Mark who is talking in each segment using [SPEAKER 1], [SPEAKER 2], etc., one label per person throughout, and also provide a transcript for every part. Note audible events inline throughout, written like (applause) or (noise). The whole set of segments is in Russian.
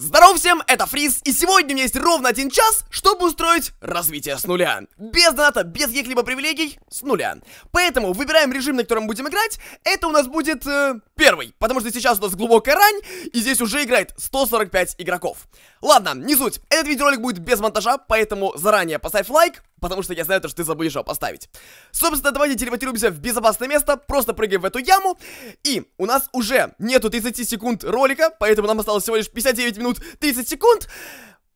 [SPEAKER 1] Здоров всем, это Фриз, и сегодня у меня есть ровно один час, чтобы устроить развитие с нуля. Без доната, без каких-либо привилегий, с нуля. Поэтому выбираем режим, на котором будем играть, это у нас будет э, первый, потому что сейчас у нас глубокая рань, и здесь уже играет 145 игроков. Ладно, не суть, этот видеоролик будет без монтажа, поэтому заранее поставь лайк, потому что я знаю, то, что ты забудешь его поставить. Собственно, давайте телепатируемся в безопасное место, просто прыгаем в эту яму, и у нас уже нету 30 секунд ролика, поэтому нам осталось всего лишь 59 минут 30 секунд,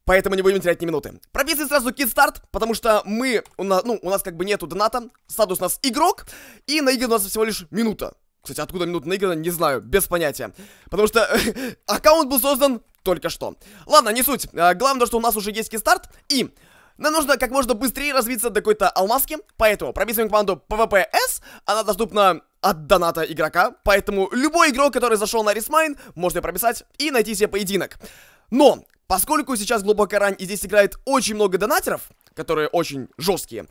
[SPEAKER 1] Поэтому не будем терять ни минуты. Прописываем сразу кит-старт, потому что мы, у нас, ну, у нас как бы нету доната, статус у нас игрок, и на игры у нас всего лишь минута. Кстати, откуда минут наиграно, не знаю, без понятия. Потому что (laughs) аккаунт был создан только что. Ладно, не суть. А, главное, что у нас уже есть кистарт, и нам нужно как можно быстрее развиться до какой-то алмазки, поэтому прописываем команду PvPS, она доступна от доната игрока, поэтому любой игрок, который зашел на Рисмайн, можно прописать и найти себе поединок. Но, поскольку сейчас глубокая рань и здесь играет очень много донатеров, которые очень жесткие,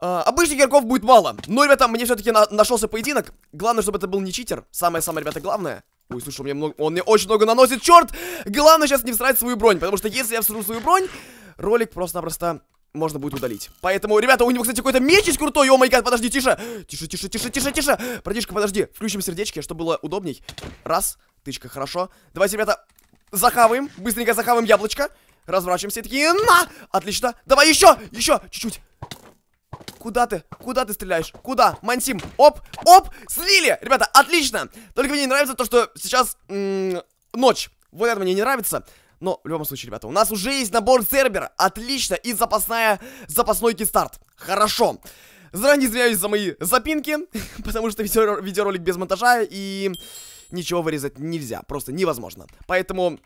[SPEAKER 1] Uh, обычных игроков будет мало. Но, ребята, мне все-таки на нашелся поединок. Главное, чтобы это был не читер. Самое-самое, ребята, главное. Ой, слушай, он мне, много... он мне очень много наносит. Черт! Главное сейчас не всрать свою бронь. Потому что если я всру свою бронь, ролик просто-напросто можно будет удалить. Поэтому, ребята, у него, кстати, какой-то меч есть крутой. О май гад, подожди, тише. Тише, тише, тише, тише, тише. Братишка, подожди. Включим сердечки, чтобы было удобней. Раз. Тычка, хорошо. Давайте, ребята, захаваем. Быстренько захаваем яблочко. Разворачиваемся. Такие, на! Отлично. Давай еще, еще, чуть-чуть. Куда ты? Куда ты стреляешь? Куда? Мансим. Оп, оп, слили. Ребята, отлично. Только мне не нравится то, что сейчас ночь. Вот это мне не нравится. Но, в любом случае, ребята, у нас уже есть набор Цербера. Отлично. И запасная, запасной кистарт. Хорошо. Заранее извиняюсь за мои запинки, (laughs) потому что видео, видеоролик без монтажа, и ничего вырезать нельзя. Просто невозможно. Поэтому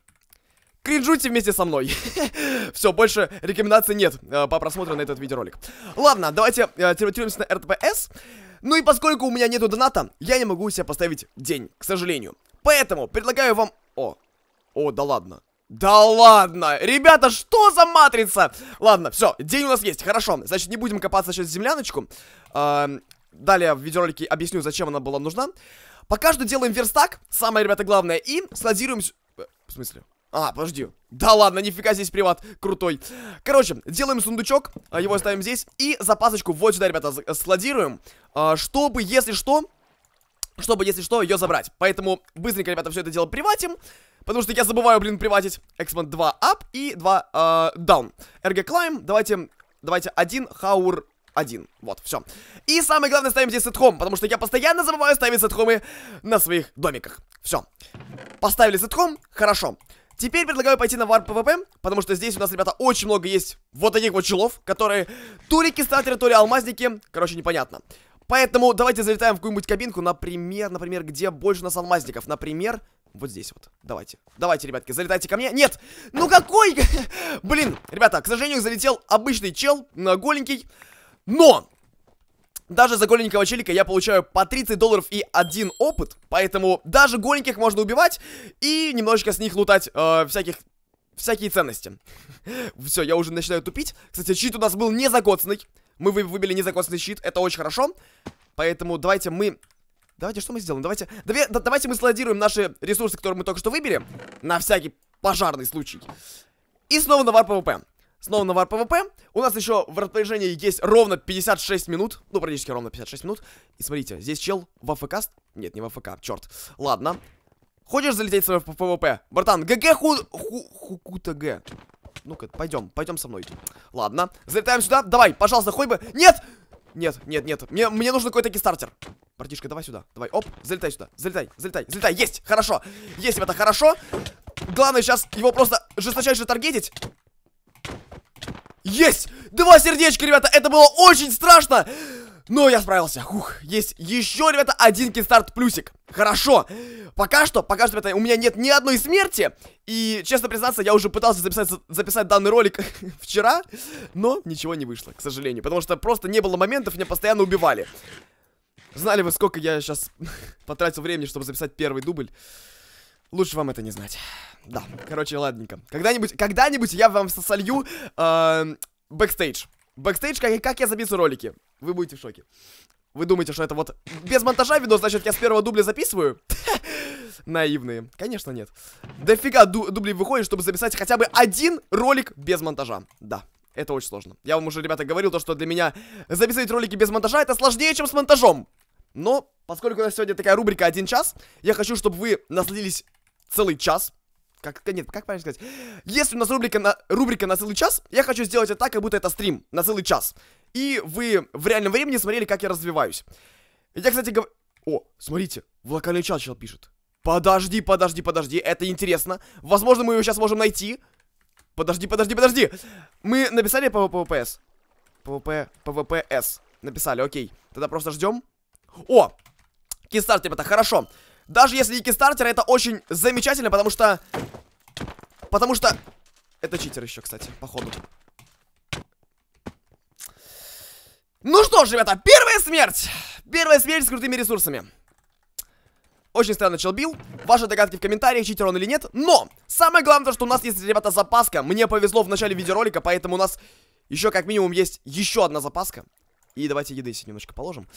[SPEAKER 1] кринжуйте вместе со мной. (laughs) Все, больше рекомендаций нет э, по просмотру на этот видеоролик. Ладно, давайте э, на РТПС. Ну и поскольку у меня нету доната, я не могу себе поставить день, к сожалению. Поэтому предлагаю вам... О, о, да ладно. Да ладно! Ребята, что за матрица? Ладно, все, день у нас есть, хорошо. Значит, не будем копаться сейчас в земляночку. Эм, далее в видеоролике объясню, зачем она была нужна. Пока что делаем верстак, самое, ребята, главное, и складируем... Э, в смысле? А, подожди. Да ладно, нифига здесь приват крутой. Короче, делаем сундучок, э, его ставим здесь, и запасочку вот сюда, ребята, складируем, э, чтобы, если что, чтобы, если что, ее забрать. Поэтому быстренько, ребята, все это дело приватим. Потому что я забываю, блин, приватить. Экспонт 2 up и 2 э, down. RG climb. Давайте, давайте 1 хаур один. Вот, все. И самое главное, ставим здесь сетхом, потому что я постоянно забываю ставить сетхомы на своих домиках. Все. Поставили сетхом, хорошо. Теперь предлагаю пойти на варп ПВП, потому что здесь у нас, ребята, очень много есть вот таких вот челов, которые то ли кистаторы, то ли алмазники, короче, непонятно. Поэтому давайте залетаем в какую-нибудь кабинку, например, например, где больше у нас алмазников. Например, вот здесь вот. Давайте. Давайте, ребятки, залетайте ко мне. Нет! Ну какой? (laughs) Блин, ребята, к сожалению, залетел обычный чел, голенький. Но! Даже за голенького челика я получаю по 30 долларов и один опыт, поэтому даже голеньких можно убивать и немножечко с них лутать э, всяких всякие ценности. (laughs) Все, я уже начинаю тупить. Кстати, чит у нас был не закоцанный. Мы выбили незаконный щит, это очень хорошо. Поэтому давайте мы... Давайте, что мы сделаем? Давайте, давай, да, давайте мы складируем наши ресурсы, которые мы только что выбили, на всякий пожарный случай. И снова навар ПВП. Снова навар ПВП. У нас еще в распоряжении есть ровно 56 минут. Ну, практически ровно 56 минут. И смотрите, здесь чел в АФК... Нет, не в АФК, черт. Ладно. Хочешь залететь с в ПВП? Братан, ГГ ху... ху... хукута Г. Ну-ка, пойдем, пойдем со мной. Ладно, залетаем сюда. Давай, пожалуйста, хуй бы... Нет! Нет, нет, нет. Мне, мне нужен какой-то кистартер. Братишка, давай сюда. Давай, оп, залетай сюда. Залетай, залетай, залетай. Есть, хорошо. Есть, ребята, хорошо. Главное сейчас его просто жесточайше таргетить. Есть! Два сердечка, ребята, это было очень страшно! Но ну, я справился. Ух, есть еще, ребята, один кинстарт плюсик. Хорошо. Пока что, пока что, ребята, у меня нет ни одной смерти. И, честно признаться, я уже пытался записать, записать данный ролик (laughs) вчера, но ничего не вышло, к сожалению. Потому что просто не было моментов, меня постоянно убивали. Знали вы, сколько я сейчас (laughs) потратил времени, чтобы записать первый дубль? Лучше вам это не знать. Да, короче, ладненько. Когда-нибудь, когда-нибудь я вам сосолью э, бэкстейдж. Бэкстейдж, как, как я записываю ролики? Вы будете в шоке. Вы думаете, что это вот без монтажа видос, значит, я с первого дубля записываю? (laughs) Наивные. Конечно, нет. Дофига ду дублей выходит, чтобы записать хотя бы один ролик без монтажа. Да, это очень сложно. Я вам уже, ребята, говорил то, что для меня записывать ролики без монтажа это сложнее, чем с монтажом. Но, поскольку у нас сегодня такая рубрика «Один час», я хочу, чтобы вы насладились целый час как, нет, как правильно сказать? Если у нас рубрика на, рубрика на целый час, я хочу сделать это так, как будто это стрим на целый час. И вы в реальном времени смотрели, как я развиваюсь. Я, кстати, говорю... О, смотрите, в локальный чат чел пишет. Подожди, подожди, подожди, это интересно. Возможно, мы его сейчас можем найти. Подожди, подожди, подожди. Мы написали ПВПС. ПВП, ПВПС. Написали, окей. Тогда просто ждем. О! Кистартер, это хорошо. Даже если не кистартер, это очень замечательно, потому что Потому что... Это читер еще, кстати, походу. Ну что ж, ребята, первая смерть! Первая смерть с крутыми ресурсами. Очень странно, челбил. Ваши догадки в комментариях, читер он или нет. Но! Самое главное, что у нас есть, ребята, запаска. Мне повезло в начале видеоролика, поэтому у нас еще как минимум есть еще одна запаска. И давайте еды себе немножко положим.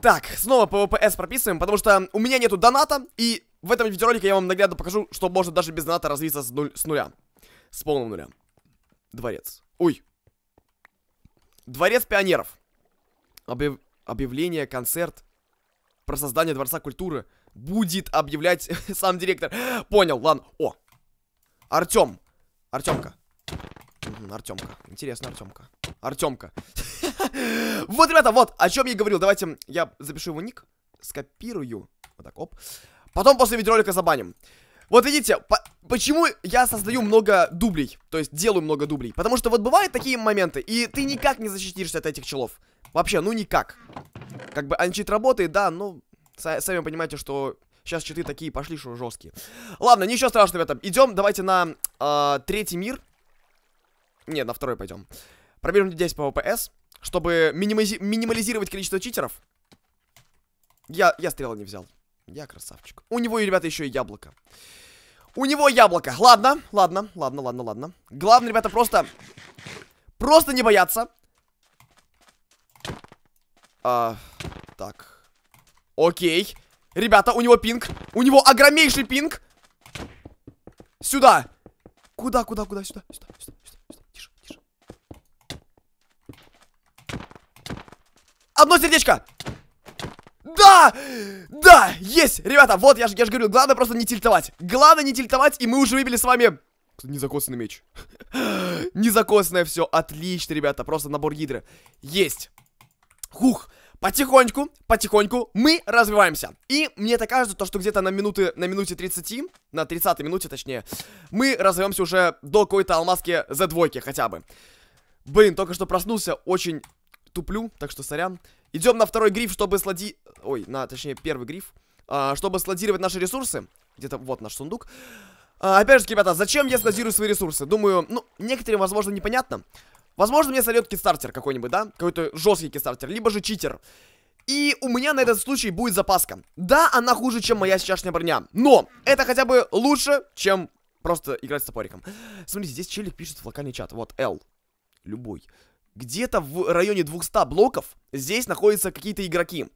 [SPEAKER 1] Так, снова ПВПС прописываем, потому что у меня нету доната, и в этом видеоролике я вам наглядно покажу, что можно даже без НАТО развиться с, нуль, с нуля. С полного нуля. Дворец. Ой. Дворец пионеров. Объяв... Объявление, концерт про создание Дворца культуры будет объявлять (laughs) сам директор. Понял, ладно. О. Артем. Артемка. Артемка. Интересно, Артемка. Артемка. (laughs) Вот, ребята, вот, о чем я говорил. Давайте я запишу его ник, скопирую. Вот так, оп. Потом после видеоролика забаним. Вот видите, по почему я создаю много дублей, то есть делаю много дублей. Потому что вот бывают такие моменты, и ты никак не защитишься от этих челов. Вообще, ну никак. Как бы анчит работает, да, но сами понимаете, что сейчас читы такие пошли, что жесткие. Ладно, ничего страшного, ребята. Идем, давайте на э, третий мир. Не, на второй пойдем. Пробежим здесь по ВПС, чтобы минимализировать количество читеров. Я, я стрелы не взял. Я красавчик. У него, ребята, еще и яблоко. У него яблоко. Ладно, ладно, ладно, ладно, ладно. Главное, ребята, просто... Просто не бояться. А, так. Окей. Ребята, у него пинг. У него огромнейший пинг. Сюда. Куда, куда, куда? Сюда, сюда, сюда, сюда. сюда. Тише, тише. Одно сердечко. Да! Да! Есть! Ребята, вот я же, я же говорю, главное просто не тильтовать. Главное не тильтовать, и мы уже выбили с вами... Незакосный меч. (laughs) Незакосное все. Отлично, ребята. Просто набор гидры. Есть. Хух. Потихоньку, потихоньку мы развиваемся. И мне так кажется, то, что где-то на, минуты, на минуте 30, на 30 минуте точнее, мы развиваемся уже до какой-то алмазки z двойки хотя бы. Блин, только что проснулся, очень туплю, так что сорян. Идем на второй гриф, чтобы слади... Ой, на, точнее, первый гриф. А, чтобы сладировать наши ресурсы. Где-то вот наш сундук. А, опять же, ребята, зачем я сладирую свои ресурсы? Думаю, ну, некоторым, возможно, непонятно. Возможно, мне сольет кистартер какой-нибудь, да? Какой-то жесткий кистартер, либо же читер. И у меня на этот случай будет запаска. Да, она хуже, чем моя сейчасшняя броня. Но это хотя бы лучше, чем просто играть с топориком. Смотрите, здесь челик пишет в локальный чат. Вот, L. Любой где-то в районе 200 блоков здесь находятся какие-то игроки.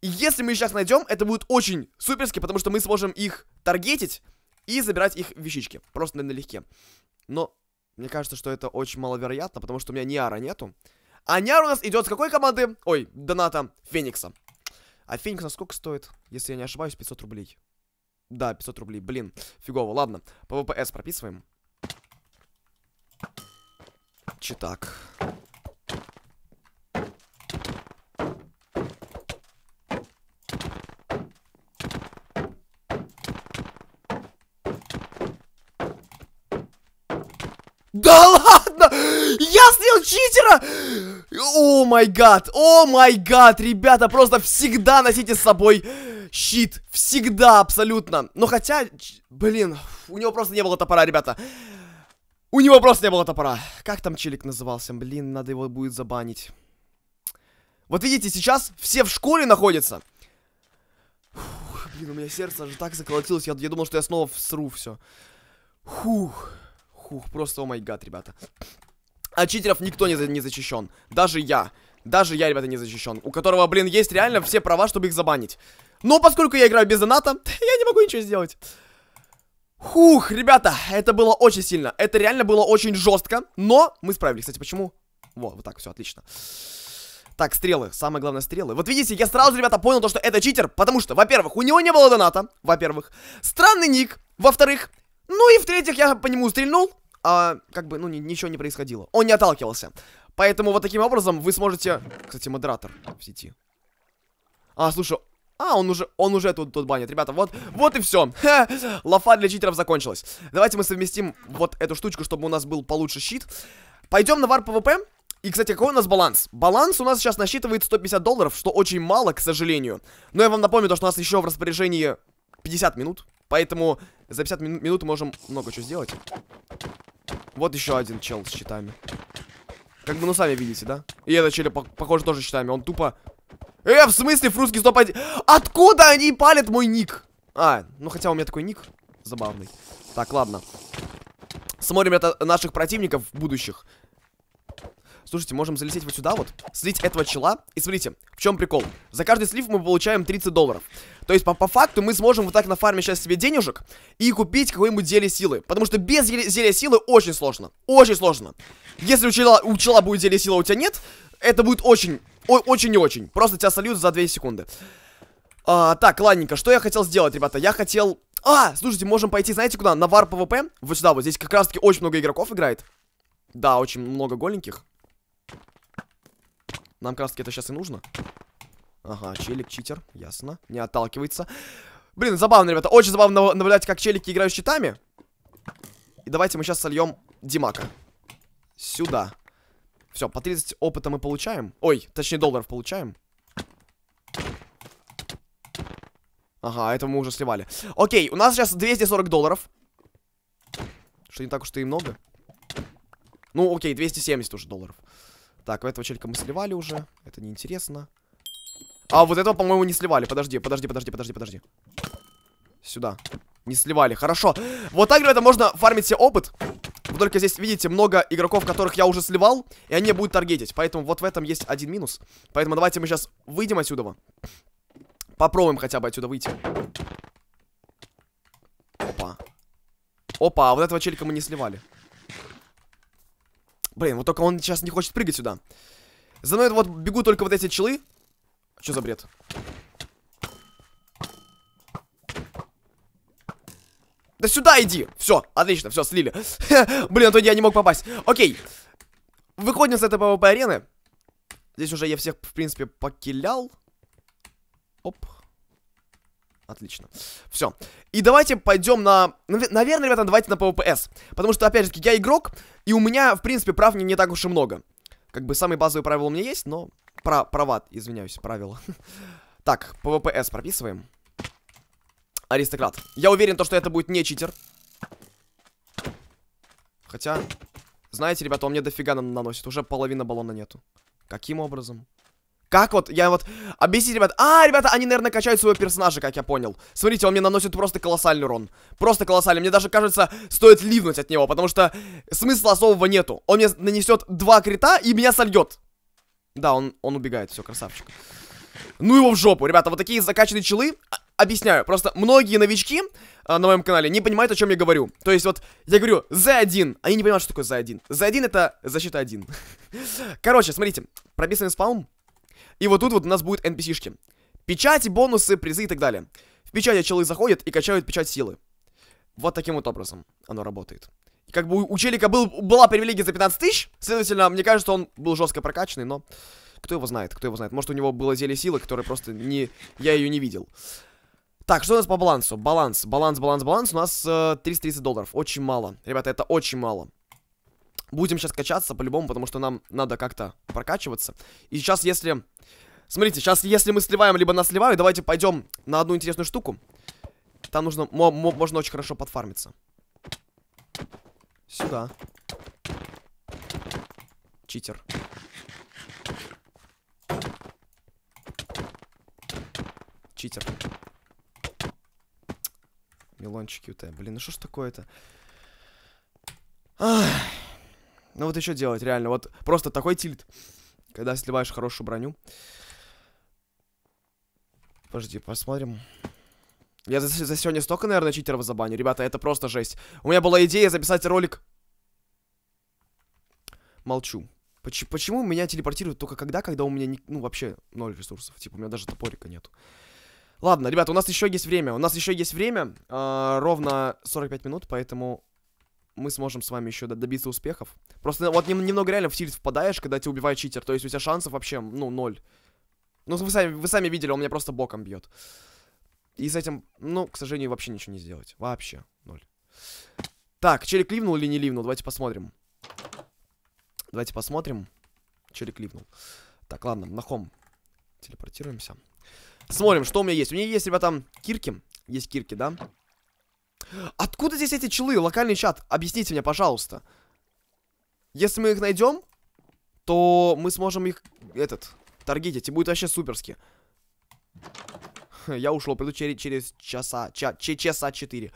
[SPEAKER 1] И если мы их сейчас найдем, это будет очень суперски, потому что мы сможем их таргетить и забирать их вещички. Просто налегке. Но мне кажется, что это очень маловероятно, потому что у меня Ниара нету. А Ниар у нас идет с какой команды? Ой, доната Феникса. А Феникс на сколько стоит? Если я не ошибаюсь, 500 рублей. Да, 500 рублей. Блин, фигово. Ладно, ПВПС прописываем. Читак. Да ладно! Я снял читера! О май гад! О май гад! Ребята, просто всегда носите с собой щит. Всегда, абсолютно. Но хотя, блин, у него просто не было топора, ребята. У него просто не было топора. Как там челик назывался? Блин, надо его будет забанить. Вот видите, сейчас все в школе находятся. Фух, блин, у меня сердце же так заколотилось. Я, я думал, что я снова всру все. Фух. Хух, просто, о май гад, ребята. А читеров никто не, за не защищен. Даже я. Даже я, ребята, не защищен. У которого, блин, есть реально все права, чтобы их забанить. Но поскольку я играю без доната, (laughs) я не могу ничего сделать. Хух, ребята, это было очень сильно. Это реально было очень жестко. Но мы справились. Кстати, почему? Вот, вот так, все, отлично. Так, стрелы. Самое главное, стрелы. Вот видите, я сразу, ребята, понял то, что это читер, потому что, во-первых, у него не было доната, во-первых. Странный ник, во-вторых. Ну и в-третьих, я по нему стрельнул, а, как бы, ну, ни, ничего не происходило. Он не отталкивался. Поэтому вот таким образом вы сможете... Кстати, модератор в сети. А, слушай, а, он уже, он уже тут, тут банит. Ребята, вот, вот и все. Ха, лафа для читеров закончилась. Давайте мы совместим вот эту штучку, чтобы у нас был получше щит. Пойдем на вар ПВП. И, кстати, какой у нас баланс? Баланс у нас сейчас насчитывает 150 долларов, что очень мало, к сожалению. Но я вам напомню, то, что у нас еще в распоряжении 50 минут. Поэтому за 50 мин минут можем много чего сделать. Вот еще один чел с щитами. Как бы, ну, сами видите, да? И этот чел, похоже, тоже щитами. Он тупо... Э, в смысле, фруски 101? Откуда они палят мой ник? А, ну, хотя у меня такой ник забавный. Так, ладно. Смотрим это наших противников будущих. Слушайте, можем залететь вот сюда вот, слить этого чела. И смотрите, в чем прикол. За каждый слив мы получаем 30 долларов. То есть, по, по факту, мы сможем вот так нафармить сейчас себе денежек и купить какое-нибудь зелье силы. Потому что без зелья силы очень сложно. Очень сложно. Если у чела, у чела будет зелье силы, а у тебя нет, это будет очень, очень и очень. Просто тебя сольют за 2 секунды. А, так, ладненько, что я хотел сделать, ребята? Я хотел... А, слушайте, можем пойти, знаете куда? На вар ПВП. Вот сюда, вот здесь как раз-таки очень много игроков играет. Да, очень много голеньких. Нам как раз-таки это сейчас и нужно. Ага, челик, читер, ясно. Не отталкивается. Блин, забавно, ребята. Очень забавно наблюдать, как челики играют щитами. И давайте мы сейчас сольем Димака. Сюда. Все, по 30 опыта мы получаем. Ой, точнее долларов получаем. Ага, это мы уже сливали. Окей, у нас сейчас 240 долларов. Что не так уж и много. Ну, окей, 270 уже долларов. Так, этого челика мы сливали уже. Это неинтересно. А вот этого, по-моему, не сливали. Подожди, подожди, подожди, подожди, подожди. Сюда. Не сливали. Хорошо. Вот так, ребята, можно фармить себе опыт. Вы только здесь видите много игроков, которых я уже сливал, и они будут таргетить. Поэтому вот в этом есть один минус. Поэтому давайте мы сейчас выйдем отсюда. Попробуем хотя бы отсюда выйти. Опа. Опа, а вот этого челика мы не сливали. Блин, вот только он сейчас не хочет прыгать сюда. За мной вот бегут только вот эти челы. Что за бред? Да сюда иди! Все, отлично, все, слили. (laughs) Блин, а то я не мог попасть. Окей. Выходим с этой ПВП арены. Здесь уже я всех, в принципе, покилял. Оп. Отлично. Все. И давайте пойдем на... Наверное, ребята, давайте на ПВПС. Потому что, опять же, я игрок, и у меня, в принципе, прав не, не так уж и много. Как бы самые базовые правила у меня есть, но... Про права, извиняюсь, правила. (laughs) так, ПВПС прописываем. Аристократ. Я уверен, то, что это будет не читер. Хотя, знаете, ребята, он мне дофига наносит. Уже половина баллона нету. Каким образом? Как вот, я вот... Объясните, ребят. А, ребята, они, наверное, качают своего персонажа, как я понял. Смотрите, он мне наносит просто колоссальный урон. Просто колоссальный. Мне даже кажется, стоит ливнуть от него, потому что смысла особого нету. Он мне нанесет два крита и меня сольет. Да, он, он убегает, все, красавчик. Ну его в жопу, ребята, вот такие закачанные челы. А, объясняю, просто многие новички э, на моем канале не понимают, о чем я говорю. То есть вот, я говорю за 1 они не понимают, что такое за 1 За 1 это защита 1. (laughs) Короче, смотрите, прописанный спаун и вот тут вот у нас будут NPC-шки. Печати, бонусы, призы и так далее. В печати челы заходят и качают печать силы. Вот таким вот образом оно работает. И как бы у челика был, была привилегия за 15 тысяч, следовательно, мне кажется, он был жестко прокачанный, но кто его знает, кто его знает. Может, у него было зелье силы, которое просто не... я ее не видел. Так, что у нас по балансу? Баланс, баланс, баланс, баланс. У нас э, 330 долларов. Очень мало. Ребята, это очень мало. Будем сейчас качаться по-любому, потому что нам надо как-то прокачиваться. И сейчас, если... Смотрите, сейчас, если мы сливаем, либо нас сливают, давайте пойдем на одну интересную штуку. Там нужно... Можно очень хорошо подфармиться. Сюда. Читер. Читер. Мелончик ЮТ. Блин, ну что ж такое-то? Ах... Ну вот еще делать, реально. Вот просто такой тильт, когда сливаешь хорошую броню. Подожди, посмотрим. Я за, за сегодня столько, наверное, читеров забаню. Ребята, это просто жесть. У меня была идея записать ролик. Молчу. Поч почему меня телепортируют только когда, когда у меня, не, ну, вообще ноль ресурсов? Типа, у меня даже топорика нету. Ладно, ребята, у нас еще есть время. У нас еще есть время. Э, ровно 45 минут, поэтому мы сможем с вами еще добиться успехов. Просто вот немного реально в тильт впадаешь, когда тебя убивает читер. То есть у тебя шансов вообще, ну, ноль. Ну, вы сами, вы сами видели, он меня просто боком бьет. И с этим, ну, к сожалению, вообще ничего не сделать. Вообще. Ноль. Так, челик ливнул или не ливнул? Давайте посмотрим. Давайте посмотрим. Челик ливнул. Так, ладно, на хом. Телепортируемся. Смотрим, что у меня есть. У меня есть, ребята, кирки. Есть кирки, да? Откуда здесь эти челы? Локальный чат, объясните мне, пожалуйста. Если мы их найдем, то мы сможем их, этот, торгить. и будет вообще суперски. Я ушел, приду через, через часа, ча, часа 4.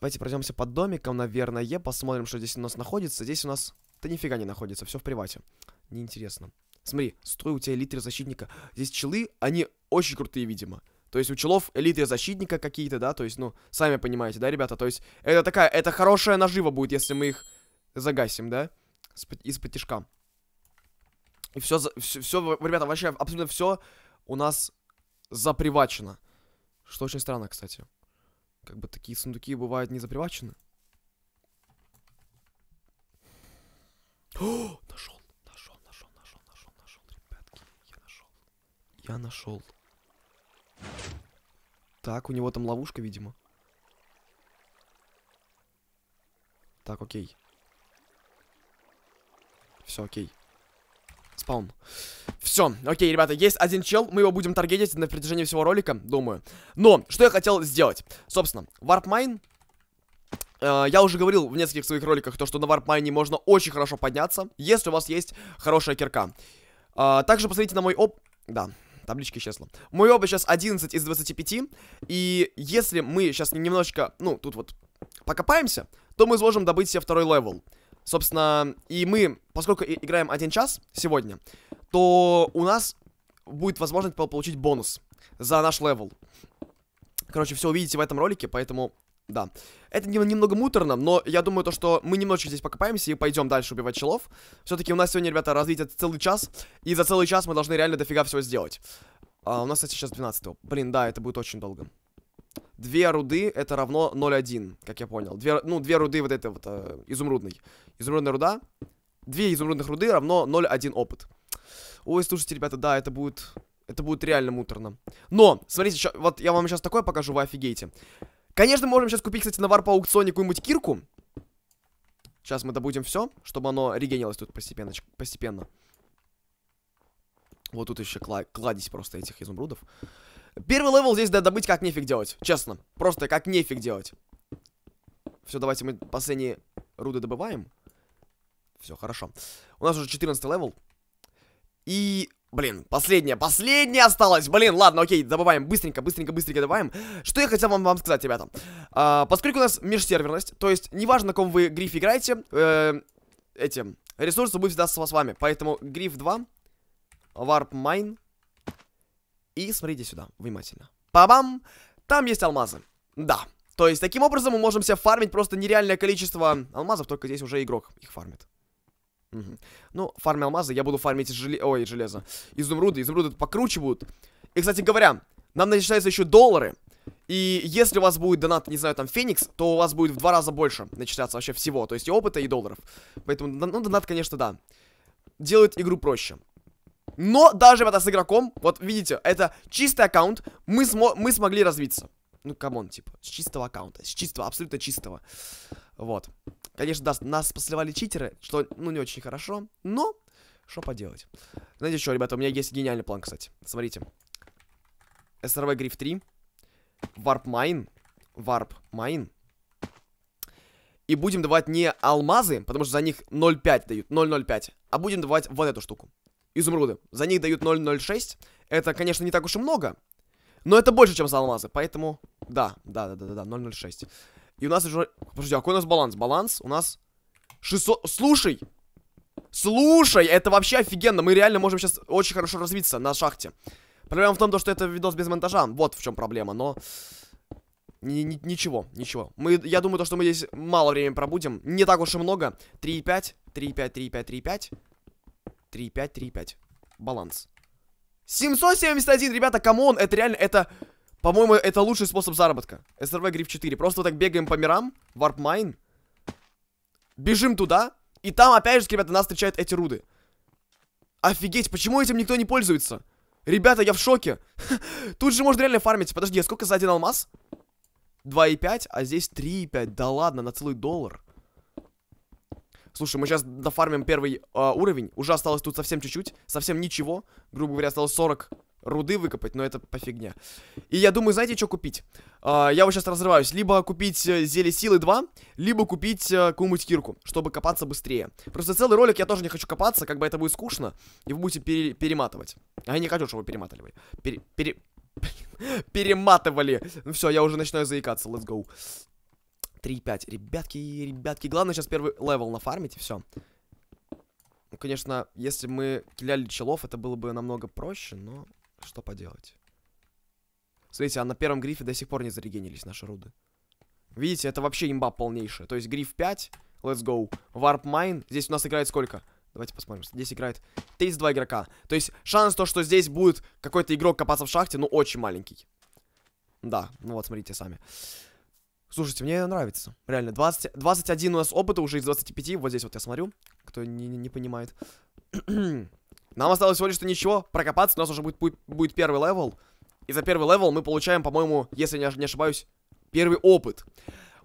[SPEAKER 1] Давайте пройдемся под домиком, наверное, посмотрим, что здесь у нас находится. Здесь у нас... Да нифига не находится, все в привате. Неинтересно. Смотри, стой у тебя литр защитника. Здесь челы, они очень крутые, видимо. То есть у челов элиты защитника какие-то, да, то есть, ну, сами понимаете, да, ребята? То есть это такая, это хорошая нажива будет, если мы их загасим, да? Из-под тяжка. И все, все, все, ребята, вообще абсолютно все у нас запривачено. Что очень странно, кстати. Как бы такие сундуки бывают не запривачены. О, (gasps) нашел, нашел, нашел, нашел, нашел, нашел, ребятки, я нашел. Я нашел. Так, у него там ловушка, видимо. Так, окей. Все, окей. Спаун. Все, окей, ребята, есть один чел, мы его будем таргетить на протяжении всего ролика, думаю. Но, что я хотел сделать? Собственно, варпмайн э, я уже говорил в нескольких своих роликах, то, что на варпмайне можно очень хорошо подняться, если у вас есть хорошая кирка. Э, также посмотрите на мой оп... Да, табличка исчезла. Мой опыт сейчас 11 из 25, и если мы сейчас немножечко, ну, тут вот покопаемся, то мы сможем добыть себе второй левел. Собственно, и мы, поскольку играем один час сегодня, то у нас будет возможность получить бонус за наш левел. Короче, все увидите в этом ролике, поэтому да. Это немного муторно, но я думаю, то, что мы немножечко здесь покопаемся и пойдем дальше убивать челов. Все-таки у нас сегодня, ребята, развитие целый час, и за целый час мы должны реально дофига всего сделать. А, у нас, кстати, сейчас 12 -го. Блин, да, это будет очень долго. Две руды это равно 0,1, как я понял. Две, ну, две руды вот этой вот, э, изумрудной. Изумрудная руда. Две изумрудных руды равно 0,1 опыт. Ой, слушайте, ребята, да, это будет... Это будет реально муторно. Но, смотрите, ща, вот я вам сейчас такое покажу, вы офигеете. Конечно, можем сейчас купить, кстати, навар по аукционе какую-нибудь кирку. Сейчас мы добудем все, чтобы оно регенилось тут постепенно. постепенно. Вот тут еще кла кладезь просто этих изумрудов. Первый левел здесь надо добыть как нефиг делать, честно. Просто как нефиг делать. Все, давайте мы последние руды добываем. Все, хорошо. У нас уже 14 левел. И Блин, последняя, последняя осталась. Блин, ладно, окей, добываем. Быстренько, быстренько, быстренько добываем. Что я хотел вам, вам сказать, ребята. А, поскольку у нас межсерверность, то есть, неважно, на ком вы гриф играете, э, эти ресурсы будут всегда с вами. Поэтому гриф 2, варп майн. И смотрите сюда, внимательно. Па-бам! Там есть алмазы. Да. То есть, таким образом мы можем себе фармить просто нереальное количество алмазов, только здесь уже игрок их фармит. Ну, фармя алмазы, я буду фармить желе... Ой, железо. Изумруды, изумруды покруче будут. И, кстати говоря, нам начисляются еще доллары. И если у вас будет донат, не знаю, там, Феникс, то у вас будет в два раза больше начисляться вообще всего. То есть и опыта, и долларов. Поэтому, ну, донат, конечно, да. Делает игру проще. Но даже когда с игроком, вот видите, это чистый аккаунт, мы, смо мы смогли развиться. Ну, камон, типа, с чистого аккаунта, с чистого, абсолютно чистого. Вот. Конечно, да, нас посливали читеры, что, ну, не очень хорошо, но что поделать. Знаете что, ребята, у меня есть гениальный план, кстати. Смотрите. СРВ Гриф 3, Варп Майн, Варп Майн, И будем давать не алмазы, потому что за них 0,5 дают, 0,05, а будем давать вот эту штуку. Изумруды. За них дают 0,06. Это, конечно, не так уж и много, но это больше, чем за алмазы, поэтому... Да, да, да, да, да, да 0,06. И у нас уже... Подожди, а какой у нас баланс? Баланс у нас 600... Слушай! Слушай, это вообще офигенно. Мы реально можем сейчас очень хорошо развиться на шахте. Проблема в том, что это видос без монтажа. Вот в чем проблема, но... Ни -ни ничего, ничего. Мы, я думаю, то, что мы здесь мало времени пробудем. Не так уж и много. 3,5, 3,5, 3,5, 3,5. 3,5, 3,5. Баланс. 771, ребята, камон, это реально, это... По-моему, это лучший способ заработка. СРВ гриф 4. Просто вот так бегаем по мирам. Варп майн. Бежим туда. И там, опять же, ребята, нас встречают эти руды. Офигеть, почему этим никто не пользуется? Ребята, я в шоке. (laughs) Тут же можно реально фармить. Подожди, а сколько за один алмаз? 2,5, а здесь 3,5. Да ладно, на целый доллар. Слушай, мы сейчас дофармим первый э, уровень. Уже осталось тут совсем чуть-чуть. Совсем ничего. Грубо говоря, осталось 40 руды выкопать, но это по фигне. И я думаю, знаете, что купить? А, я вот сейчас разрываюсь. Либо купить э, зелье силы 2, либо купить а, э, какую-нибудь кирку, чтобы копаться быстрее. Просто целый ролик я тоже не хочу копаться, как бы это будет скучно, и вы будете пере перематывать. А я не хочу, чтобы вы перематывали. Пере пере (laughs) перематывали. Ну все, я уже начинаю заикаться, let's go. 3-5. Ребятки, ребятки, главное сейчас первый левел нафармить, и все. Ну, конечно, если мы киляли челов, это было бы намного проще, но что поделать? Смотрите, а на первом грифе до сих пор не зарегенились наши руды. Видите, это вообще имба полнейшая. То есть гриф 5, let's go. Warp Mine, здесь у нас играет сколько? Давайте посмотрим. Здесь играет 32 игрока. То есть шанс то, что здесь будет какой-то игрок копаться в шахте, ну, очень маленький. Да, ну вот, смотрите сами. Слушайте, мне нравится. Реально, 20, 21 у нас опыта уже из 25. Вот здесь вот я смотрю, кто не, не понимает. Нам осталось всего лишь что ничего, прокопаться, у нас уже будет, будет, первый левел. И за первый левел мы получаем, по-моему, если я не ошибаюсь, первый опыт.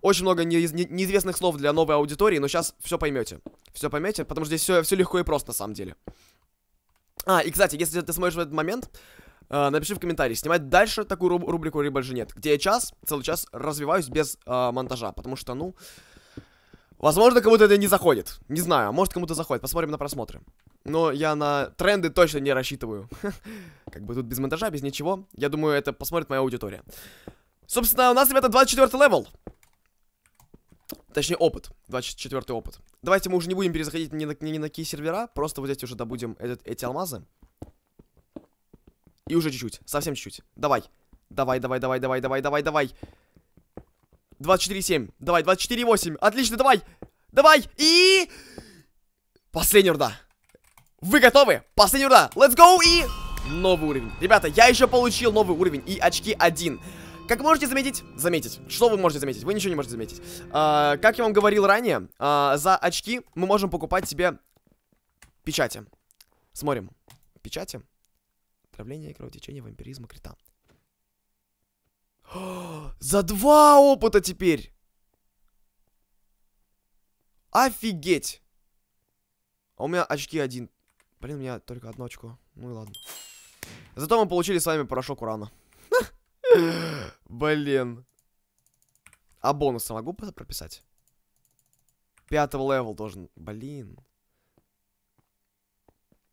[SPEAKER 1] Очень много не, не, неизвестных слов для новой аудитории, но сейчас все поймете. Все поймете, потому что здесь все, все легко и просто на самом деле. А, и кстати, если ты смотришь в этот момент, э, напиши в комментарии, снимать дальше такую руб рубрику либо же нет, где я час, целый час развиваюсь без э, монтажа, потому что, ну, Возможно, кому-то это не заходит. Не знаю, а может кому-то заходит. Посмотрим на просмотры. Но я на тренды точно не рассчитываю. (laughs) Как бы тут без монтажа, без ничего. Я думаю, это посмотрит моя аудитория. Собственно, у нас, ребята, 24 левел. Точнее, опыт. 24 опыт. Давайте мы уже не будем перезаходить ни на, ни, ни на какие сервера. Просто вот здесь уже добудем этот, эти алмазы. И уже чуть-чуть. Совсем чуть-чуть. Давай. Давай, давай, давай, давай, давай, давай, давай. 24,7. Давай, 24,8. Отлично, давай. Давай. И... Последняя урда. Вы готовы? Последняя урда. Let's go и... Новый уровень. Ребята, я еще получил новый уровень и очки один. Как можете заметить, заметить, что вы можете заметить? Вы ничего не можете заметить. А, как я вам говорил ранее, а, за очки мы можем покупать себе печати. Смотрим. Печати. Отравление, кровотечения вампиризма, крита. (gasps) За два опыта теперь! Офигеть! А у меня очки один. Блин, у меня только одно очко. Ну и ладно. Зато мы получили с вами порошок урана. (laughs) Блин. А бонусы могу прописать? Пятого левел должен... Блин.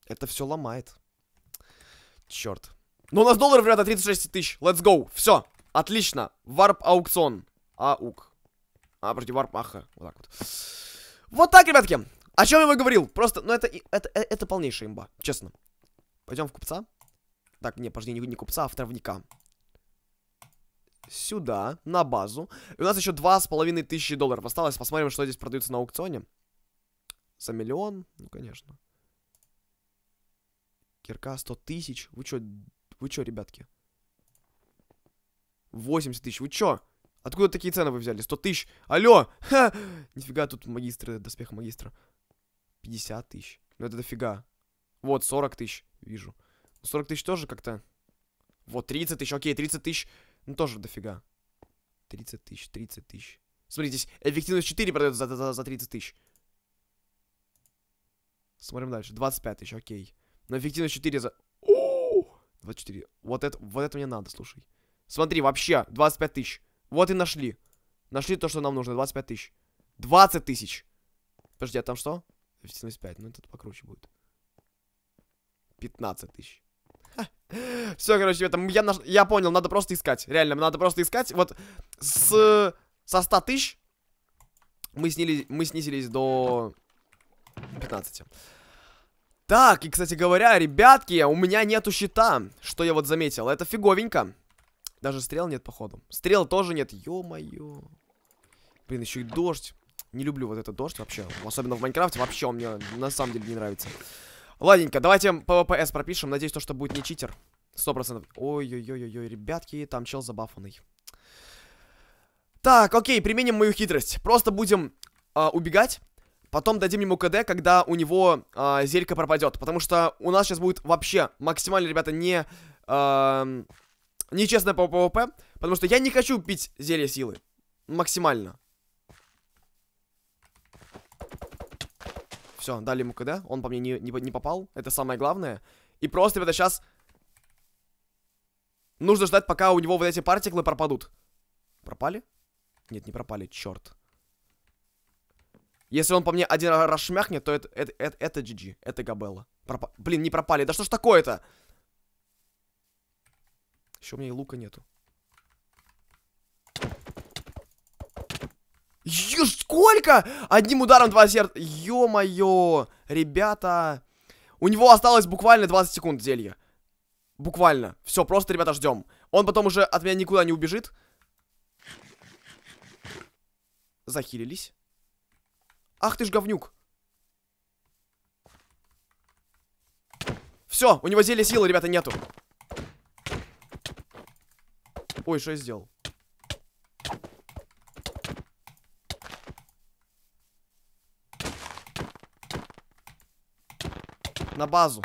[SPEAKER 1] Это все ломает. Черт. Ну у нас долларов, ребята, 36 тысяч. Let's go. Все. Отлично. Варп-аукцион. Аук. А, подожди, варп-аха. Вот так вот. Вот так, ребятки. О чем я вам говорил. Просто, ну это, это, э, это полнейшая имба, честно. Пойдем в купца. Так, не, подожди, не, не купца, а в травника. Сюда, на базу. И у нас еще два с половиной тысячи долларов осталось. Посмотрим, что здесь продается на аукционе. За миллион, ну, конечно. Кирка 100 тысяч. Вы что? вы что, ребятки? 80 тысяч, вы чё? Откуда такие цены вы взяли? 100 тысяч? Алло! Ха! Нифига тут магистры, э, доспех магистра. 50 тысяч. Ну это дофига. Вот, 40 тысяч, вижу. 40 тысяч тоже как-то... Вот, 30 тысяч, окей, 30 тысяч. Ну тоже дофига. 30 тысяч, 30 тысяч. Смотрите, здесь эффективность 4 продает за, за, за 30 тысяч. Смотрим дальше. 25 тысяч, окей. Но эффективность 4 за... О! 24. Вот это, вот это мне надо, слушай. Смотри, вообще, 25 тысяч. Вот и нашли. Нашли то, что нам нужно, 25 тысяч. 20 тысяч! Подожди, а там что? 75, ну этот покруче будет. 15 тысяч. (laughs) Все, короче, ребята, я, наш... я понял, надо просто искать. Реально, надо просто искать. Вот с... со 100 тысяч мы, снили... мы снизились до 15. Так, и, кстати говоря, ребятки, у меня нету счета, что я вот заметил. Это фиговенько. Даже стрел нет, походу. Стрел тоже нет. Ё-моё. Блин, еще и дождь. Не люблю вот этот дождь вообще. Особенно в Майнкрафте. Вообще он мне на самом деле не нравится. Ладненько, давайте ПВПС пропишем. Надеюсь, то, что будет не читер. Сто процентов. Ой-ой-ой-ой, ребятки, там чел забафанный. Так, окей, применим мою хитрость. Просто будем э, убегать. Потом дадим ему КД, когда у него э, зелька пропадет. Потому что у нас сейчас будет вообще максимально, ребята, не... Э, нечестно по ПВП, потому что я не хочу пить зелье силы. Максимально. Все, дали ему КД. Он по мне не, не, не попал. Это самое главное. И просто, ребята, сейчас... Нужно ждать, пока у него вот эти партиклы пропадут. Пропали? Нет, не пропали, черт. Если он по мне один раз шмяхнет, то это, это, это, это GG. Это Габелла. Пропа... Блин, не пропали. Да что ж такое-то? Еще у меня и лука нету. Ё, сколько? Одним ударом два сердца. Ё-моё, ребята. У него осталось буквально 20 секунд зелья. Буквально. Все, просто, ребята, ждем. Он потом уже от меня никуда не убежит. Захилились. Ах ты ж говнюк. Все, у него зелья силы, ребята, нету. Ой, что я сделал? На базу.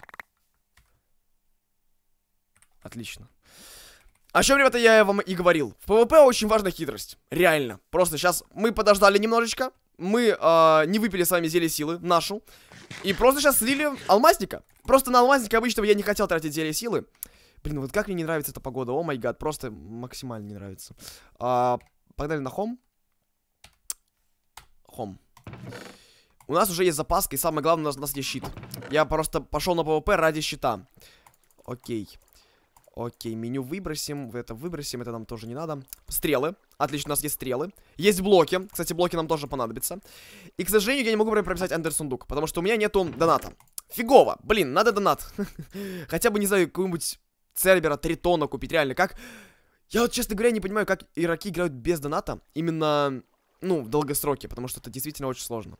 [SPEAKER 1] Отлично. О чем, ребята, я вам и говорил. В ПВП очень важна хитрость. Реально. Просто сейчас мы подождали немножечко. Мы э, не выпили с вами зелье силы, нашу. И просто сейчас слили алмазника. Просто на алмазника обычного я не хотел тратить зелье силы. Блин, вот как мне не нравится эта погода. О май гад, просто максимально не нравится. А, погнали на хом. Хом. У нас уже есть запаска, и самое главное, у нас, у нас есть щит. Я просто пошел на ПВП ради щита. Окей. Окей, меню выбросим, это выбросим, это нам тоже не надо. Стрелы. Отлично, у нас есть стрелы. Есть блоки. Кстати, блоки нам тоже понадобятся. И, к сожалению, я не могу прописать андерсундук, потому что у меня нету доната. Фигово. Блин, надо донат. (laughs) Хотя бы, не знаю, какую-нибудь Цербера, Тритона купить, реально, как... Я вот, честно говоря, не понимаю, как игроки играют без доната, именно, ну, в долгосроке, потому что это действительно очень сложно.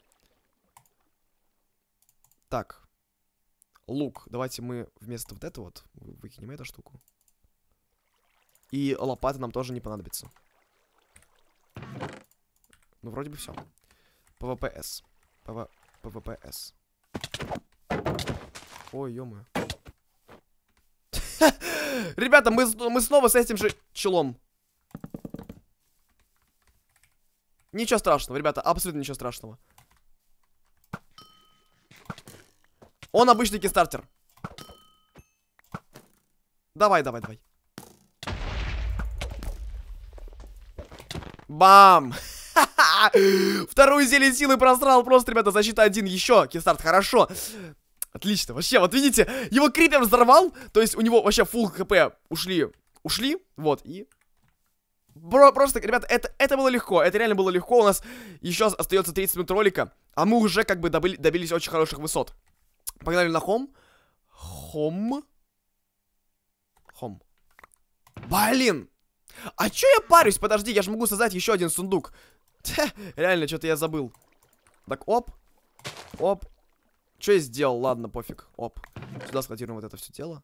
[SPEAKER 1] Так. Лук. Давайте мы вместо вот этого вот выкинем эту штуку. И лопата нам тоже не понадобится. Ну, вроде бы все. ПВПС. ПВ... ПВПС. Ой, ё -моё. (laughs) Ребята, мы, мы снова с этим же челом. Ничего страшного, ребята, абсолютно ничего страшного. Он обычный кистартер. Давай, давай, давай. Бам! (laughs) Вторую зелень силы просрал. Просто, ребята, защита один. Еще. Кистарт, хорошо. Отлично, вообще, вот видите, его крипер взорвал, то есть у него вообще фул хп ушли, ушли, вот, и... Бро, просто, ребят, это, это было легко, это реально было легко, у нас еще остается 30 минут ролика, а мы уже как бы добили добились очень хороших высот. Погнали на хом. Хом. Хом. Блин! А чё я парюсь? Подожди, я же могу создать еще один сундук. Ха, реально, что-то я забыл. Так, оп. Оп, что я сделал? Ладно, пофиг. Оп. Сюда складируем вот это все тело.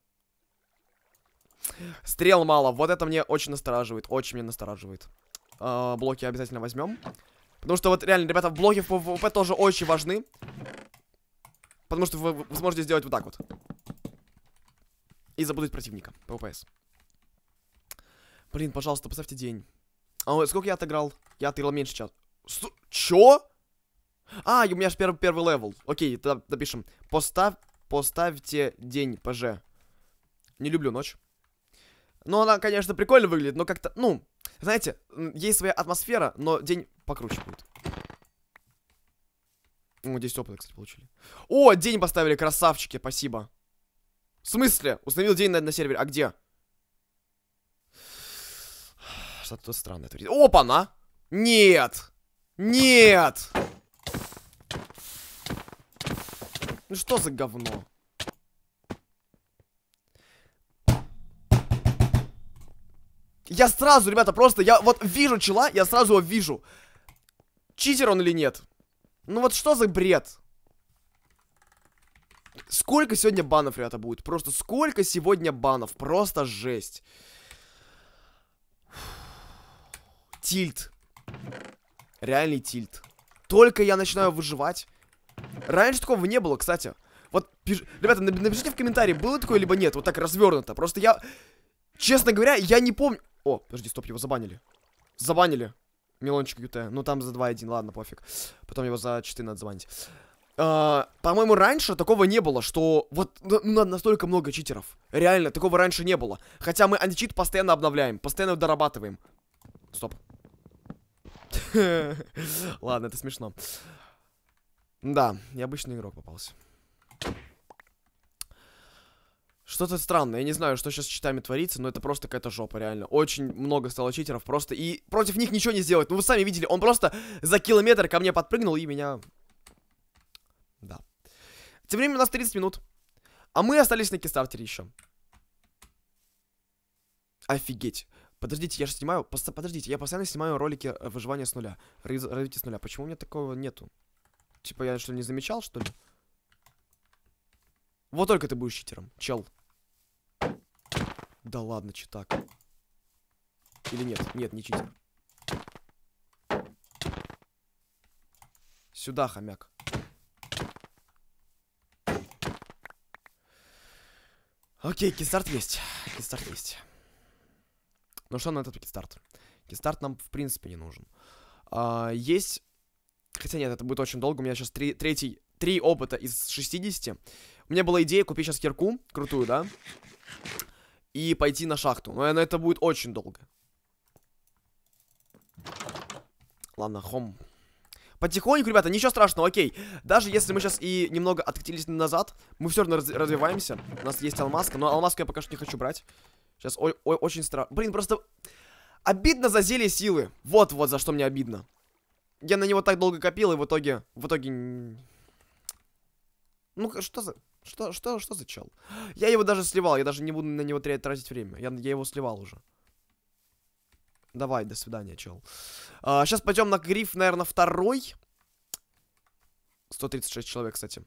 [SPEAKER 1] Стрел мало. Вот это мне очень настораживает. Очень меня настораживает. Э, блоки обязательно возьмем. Потому что вот реально, ребята, блоки в PvP тоже очень важны. Потому что вы, вы сможете сделать вот так вот. И запутать противника. ППС. Блин, пожалуйста, поставьте день. А сколько я отыграл? Я отыграл меньше часа. С чё? А, у меня же первый, первый левел. Окей, тогда напишем. Постав, поставьте день ПЖ. Не люблю ночь. Ну, она, конечно, прикольно выглядит, но как-то, ну, знаете, есть своя атмосфера, но день покруче будет. О, 10 опыта, кстати, получили. О, день поставили, красавчики, спасибо. В смысле? Установил день на, на сервере, а где? Что-то странное Опа-на! Нет! Нет! Ну что за говно? Я сразу, ребята, просто, я вот вижу чела, я сразу его вижу. Читер он или нет? Ну вот что за бред? Сколько сегодня банов, ребята, будет? Просто сколько сегодня банов? Просто жесть. Тильт. Реальный тильт. Только я начинаю выживать, Раньше такого не было, кстати. Вот, пиш... ребята, напишите в комментарии, было такое, либо нет. Вот так развернуто. Просто я... Честно говоря, я не помню... О, подожди, стоп, его забанили. Забанили. Милончик ЮТ. Ну, там за 2-1, ладно, пофиг. Потом его за 4 надо забанить. А, По-моему, раньше такого не было, что вот ну, ну настолько много читеров. Реально, такого раньше не было. Хотя мы античит постоянно обновляем, постоянно дорабатываем. Стоп. (laughs) Ладно, это смешно. Да, необычный игрок попался. Что-то странное, я не знаю, что сейчас с читами творится, но это просто какая-то жопа, реально. Очень много стало читеров просто, и против них ничего не сделать. Ну вы сами видели, он просто за километр ко мне подпрыгнул и меня... Да. Тем временем у нас 30 минут, а мы остались на кистартере еще. Офигеть. Подождите, я же снимаю... Подождите, я постоянно снимаю ролики э, выживания с нуля. Развитие с нуля. Почему у меня такого нету? Типа я что, не замечал, что ли? Вот только ты будешь читером, чел. Да ладно, читак. Или нет? Нет, не читер. Сюда, хомяк. Окей, кистарт есть. Кистарт есть. Ну что на этот кистарт? Кистарт нам, в принципе, не нужен. А, есть Хотя нет, это будет очень долго. У меня сейчас три, третий, три опыта из 60. У меня была идея купить сейчас кирку, крутую, да? И пойти на шахту. Но это будет очень долго. Ладно, хом. Потихоньку, ребята, ничего страшного, окей. Даже если мы сейчас и немного откатились назад, мы все равно раз развиваемся. У нас есть алмазка, но алмазку я пока что не хочу брать. Сейчас ой, ой, очень страшно. Блин, просто обидно за зелье силы. Вот-вот за что мне обидно. Я на него так долго копил, и в итоге... В итоге... Ну, что за... Что, что, что за чел? Я его даже сливал, я даже не буду на него тратить время. Я, я его сливал уже. Давай, до свидания, чел. А, сейчас пойдем на гриф, наверное, второй. 136 человек, кстати.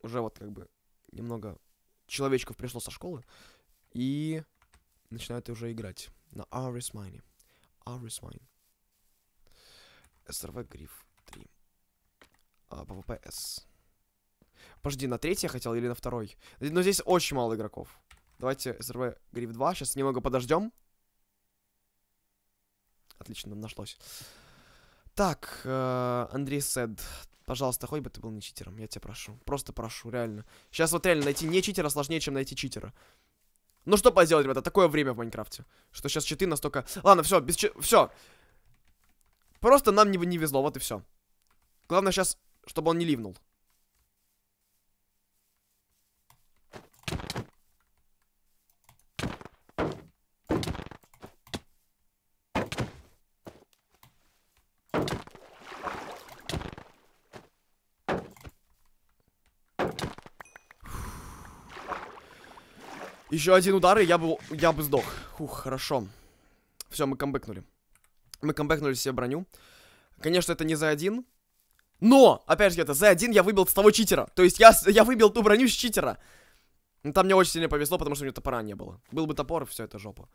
[SPEAKER 1] Уже вот как бы немного человечков пришло со школы. И начинают уже играть на Aris Mine. Aris Mine. СРВ Гриф 3. А, ПВПС. Подожди, на третий я хотел или на второй? Но здесь очень мало игроков. Давайте СРВ Гриф 2. Сейчас немного подождем. Отлично, нам нашлось. Так, э, Андрей Сед, пожалуйста, хоть бы ты был не читером, я тебя прошу. Просто прошу, реально. Сейчас вот реально найти не читера сложнее, чем найти читера. Ну что поделать, ребята, такое время в Майнкрафте, что сейчас читы настолько... Ладно, все, без чи... все, Просто нам не, не везло, вот и все. Главное сейчас, чтобы он не ливнул. Еще один удар, и я бы, я бы сдох. Ух, хорошо. Все, мы камбэкнули. Мы камбэкнули себе броню. Конечно, это не за один. Но, опять же, это за один я выбил с того читера. То есть я, я выбил ту броню с читера. Но ну, там мне очень сильно повезло, потому что у меня топора не было. Был бы топор, все это жопа.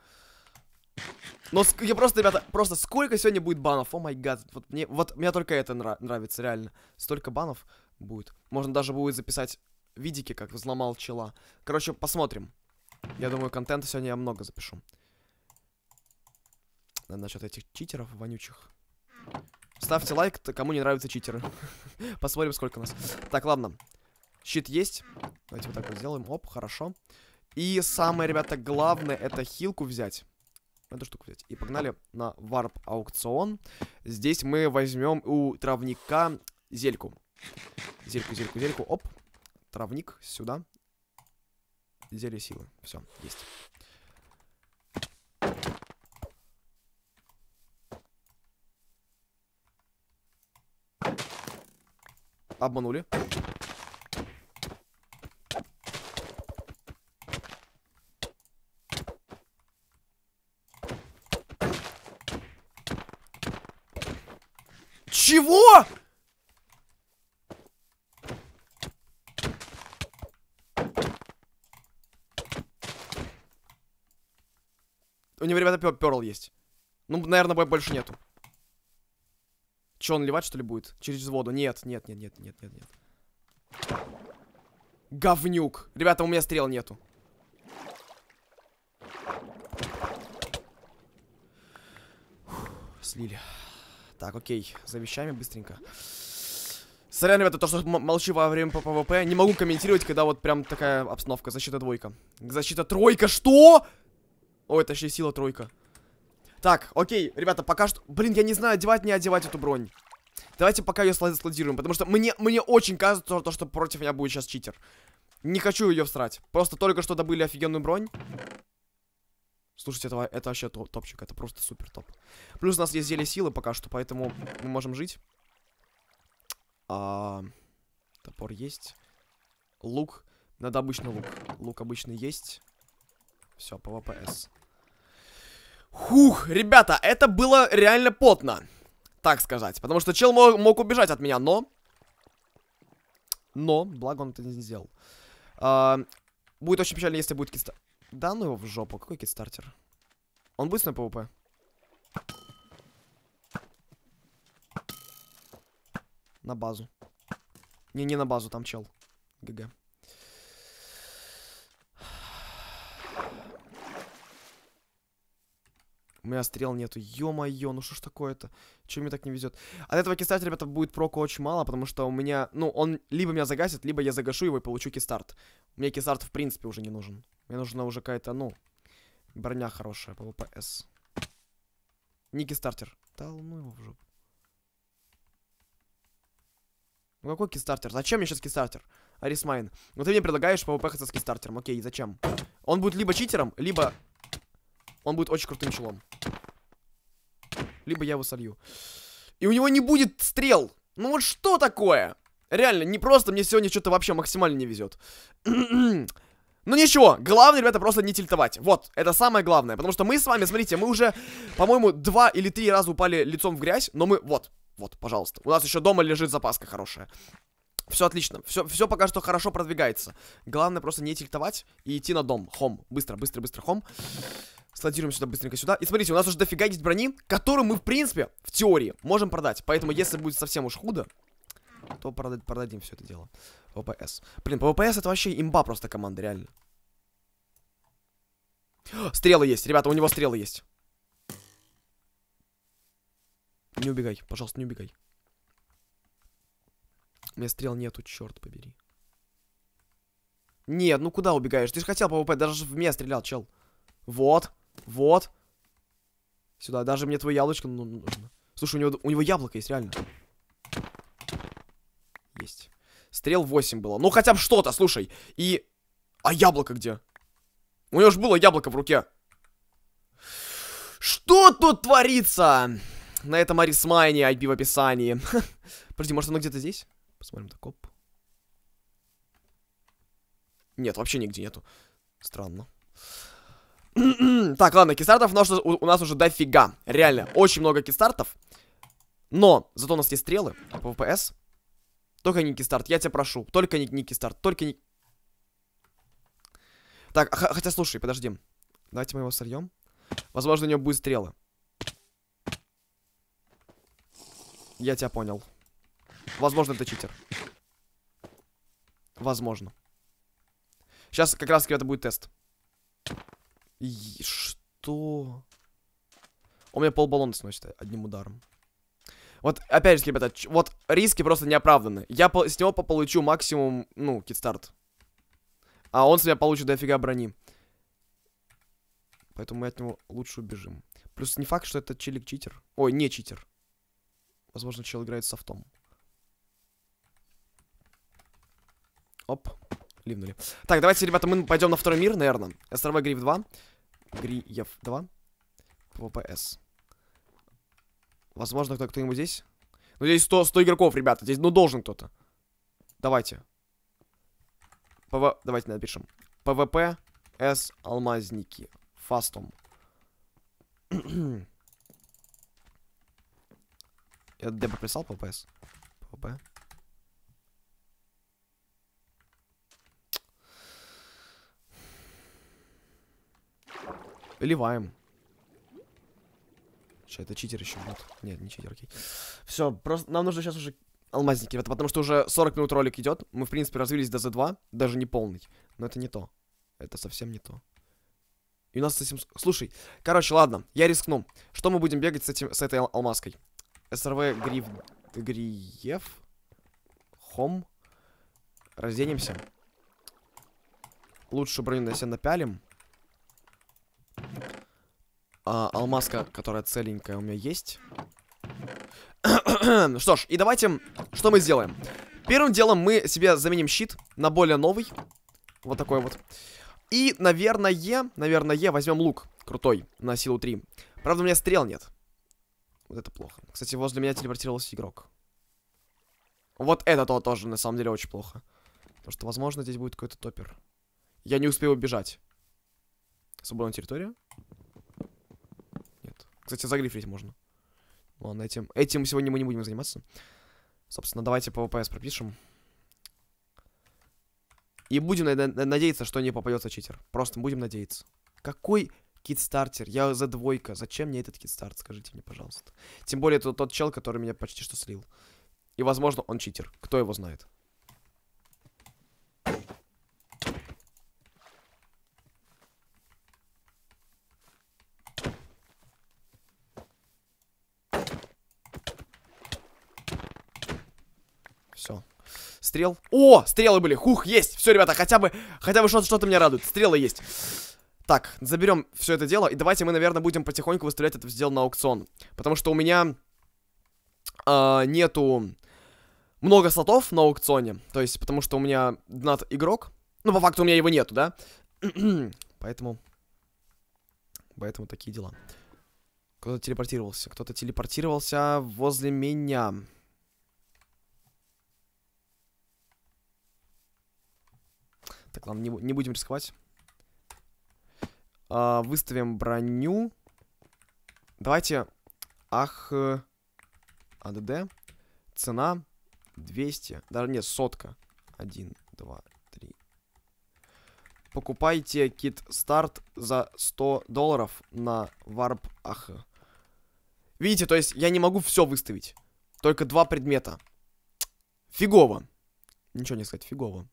[SPEAKER 1] Но я просто, ребята, просто сколько сегодня будет банов? О май гад. Вот мне, вот мне только это нра нравится, реально. Столько банов будет. Можно даже будет записать видики, как взломал чела. Короче, посмотрим. Я думаю, контента сегодня я много запишу насчет этих читеров вонючих. Ставьте лайк, кому не нравятся читеры. (laughs) Посмотрим, сколько у нас. Так, ладно. Щит есть. Давайте вот так вот сделаем. Оп, хорошо. И самое, ребята, главное, это хилку взять. Эту штуку взять. И погнали на варп аукцион. Здесь мы возьмем у травника зельку. Зельку, зельку, зельку. Оп. Травник сюда. Зелье силы. Все, есть. Обманули. Чего? У него, ребята, перл есть. Ну, наверное, больше нету. Че, он ливать, что ли, будет? Через воду? Нет, нет, нет, нет, нет, нет, нет. Говнюк. Ребята, у меня стрел нету. слили. Так, окей. За вещами быстренько. Сорян, ребята, то, что молчу во время ПВП. Не могу комментировать, когда вот прям такая обстановка. Защита двойка. Защита тройка. Что? Ой, точнее, сила тройка. Так, окей, ребята, пока что... Блин, я не знаю, одевать, не одевать эту бронь. Давайте пока ее складируем, потому что мне, мне очень кажется, то, что против меня будет сейчас читер. Не хочу ее всрать. Просто только что добыли офигенную бронь. Слушайте, это, это вообще топ, топчик, это просто супер топ. Плюс у нас есть зелье силы пока что, поэтому мы можем жить. А, топор есть. Лук. Надо обычный лук. Лук обычный есть. Все, ПВПС. Хух, ребята, это было реально потно. Так сказать. Потому что чел мог, мог убежать от меня, но... Но, благо он это не сделал. А, будет очень печально, если будет кидстар... Да ну его в жопу, какой кидстартер? Он будет на ПВП? На базу. Не, не на базу, там чел. ГГ. У меня стрел нету. Ё-моё, ну что ж такое-то? Чё мне так не везет? От этого кистарта, ребята, будет проку очень мало, потому что у меня... Ну, он либо меня загасит, либо я загашу его и получу кистарт. Мне кистарт в принципе уже не нужен. Мне нужна уже какая-то, ну, броня хорошая по ВПС. Не Да ну его в жопу. Ну какой кистартер? Зачем мне сейчас кистартер? Арисмайн. Ну ты мне предлагаешь пвп с кистартером. Окей, зачем? Он будет либо читером, либо он будет очень крутым челом. Либо я его солью. И у него не будет стрел. Ну вот что такое? Реально, не просто, мне сегодня что-то вообще максимально не везет. (clears throat) Ну ничего, главное, ребята, просто не тильтовать. Вот, это самое главное. Потому что мы с вами, смотрите, мы уже, по-моему, два или три раза упали лицом в грязь, но мы, вот, вот, пожалуйста. У нас еще дома лежит запаска хорошая. Все отлично, все, все пока что хорошо продвигается. Главное просто не тильтовать и идти на дом. Хом, быстро, быстро, быстро, хом. Слотируем сюда, быстренько сюда. И смотрите, у нас уже дофига есть брони, которую мы, в принципе, в теории можем продать. Поэтому, если будет совсем уж худо, то продать, продадим все это дело. ВПС. Блин, по ВПС это вообще имба просто команда, реально. (gasps) Стрелы есть, ребята, у него стрелы есть. Не убегай, пожалуйста, не убегай. У меня стрел нету, черт побери. Нет, ну куда убегаешь? Ты же хотел по ВП, даже в меня стрелял, чел. Вот. Вот. Сюда. Даже мне твое яблочко ну, ну, нужно. Слушай, у него, у него яблоко есть, реально. Есть. Стрел 8 было. Ну, хотя бы что-то, слушай. И... А яблоко где? У него же было яблоко в руке. Что тут творится? На этом Арисмайне IP в описании. (laughs) Подожди, может оно где-то здесь? Посмотрим так, оп. Нет, вообще нигде нету. Странно. (clears throat) так, ладно, кистартов у нас, у, у нас уже дофига. Реально, очень много кистартов. Но, зато у нас есть стрелы, ПВПС. Только не кистарт, я тебя прошу. Только не, не кистарт, только не... Так, хотя, слушай, подожди. Давайте мы его сольем. Возможно, у него будет стрелы. Я тебя понял. Возможно, это читер. Возможно. Сейчас как раз это будет тест. И что? Он меня полбаллона сносит одним ударом. Вот, опять же, ребята, вот риски просто не Я с него получу максимум, ну, китстарт. А он с меня получит дофига брони. Поэтому мы от него лучше убежим. Плюс не факт, что это челик читер. Ой, не читер. Возможно, чел играет софтом. Оп, ливнули. Так, давайте, ребята, мы пойдем на второй мир, наверное. Островой Гриф 2. Гриев 2. ВПС. Возможно, кто- кто-нибудь здесь? Ну, здесь 100, 100 игроков, ребята. Здесь, ну, должен кто-то. Давайте. ПВ... Давайте напишем. ПВП С алмазники. Фастом. (clears throat) Я Д прописал ППС. ПВП. Ливаем. Что, это читер еще будет? Нет, не читер, окей. Все, просто нам нужно сейчас уже алмазники, это потому что уже 40 минут ролик идет. Мы, в принципе, развились до Z2, даже не полный. Но это не то. Это совсем не то. И у нас с этим... Слушай, короче, ладно, я рискну. Что мы будем бегать с, этим, с этой ал алмазкой? СРВ Гриф... Гриев? Хом? Разденемся. Лучше броню на себя напялим. А, алмазка, которая целенькая у меня есть. (coughs) Что ж, и давайте... Что мы сделаем? Первым делом мы себе заменим щит на более новый. Вот такой вот. И, наверное, наверное, возьмем лук крутой на силу 3. Правда, у меня стрел нет. Вот это плохо. Кстати, возле меня телепортировался игрок. Вот это то тоже, на самом деле, очень плохо. Потому что, возможно, здесь будет какой-то топер. Я не успею убежать. Свободная территория? Нет. Кстати, загрифлить можно. Ладно, этим, этим сегодня мы не будем заниматься. Собственно, давайте ПВПС пропишем. И будем надеяться, что не попадется читер. Просто будем надеяться. Какой кит Я за двойка. Зачем мне этот кит Скажите мне, пожалуйста. Тем более, это тот чел, который меня почти что слил. И, возможно, он читер. Кто его знает? стрел. О, стрелы были. Хух, есть. Все, ребята, хотя бы, хотя бы что-то что меня радует. Стрелы есть. Так, заберем все это дело. И давайте мы, наверное, будем потихоньку выставлять это дело на аукцион. Потому что у меня э, нету много слотов на аукционе. То есть, потому что у меня над игрок. Ну, по факту у меня его нету, да? (clears throat) Поэтому... Поэтому такие дела. Кто-то телепортировался. Кто-то телепортировался возле меня. Так, ладно, не, не будем рисковать. А, выставим броню. Давайте. Ах. Э, АДД. Цена 200. Даже нет, сотка. 1, 2, 3. Покупайте кит старт за 100 долларов на варп ах. Видите, то есть я не могу все выставить. Только два предмета. Фигово. Ничего не сказать, фигово.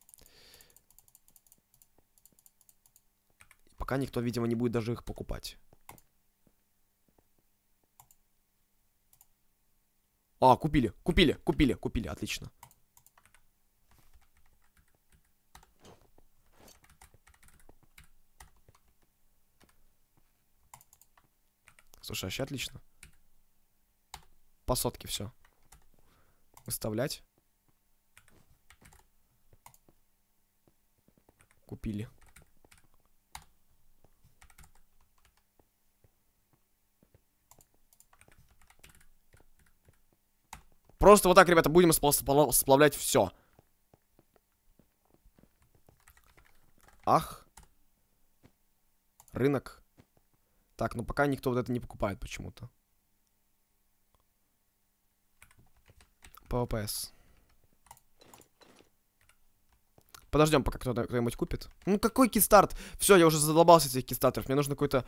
[SPEAKER 1] пока никто, видимо, не будет даже их покупать. А, купили, купили, купили, купили, отлично. Слушай, вообще отлично. По сотке все. Выставлять. Купили. Просто вот так, ребята, будем сплавлять все. Ах. Рынок. Так, ну пока никто вот это не покупает почему-то. ПВПС. Подождем, пока кто нибудь купит. Ну какой кистарт? Все, я уже задолбался этих кистартеров. Мне нужно какой-то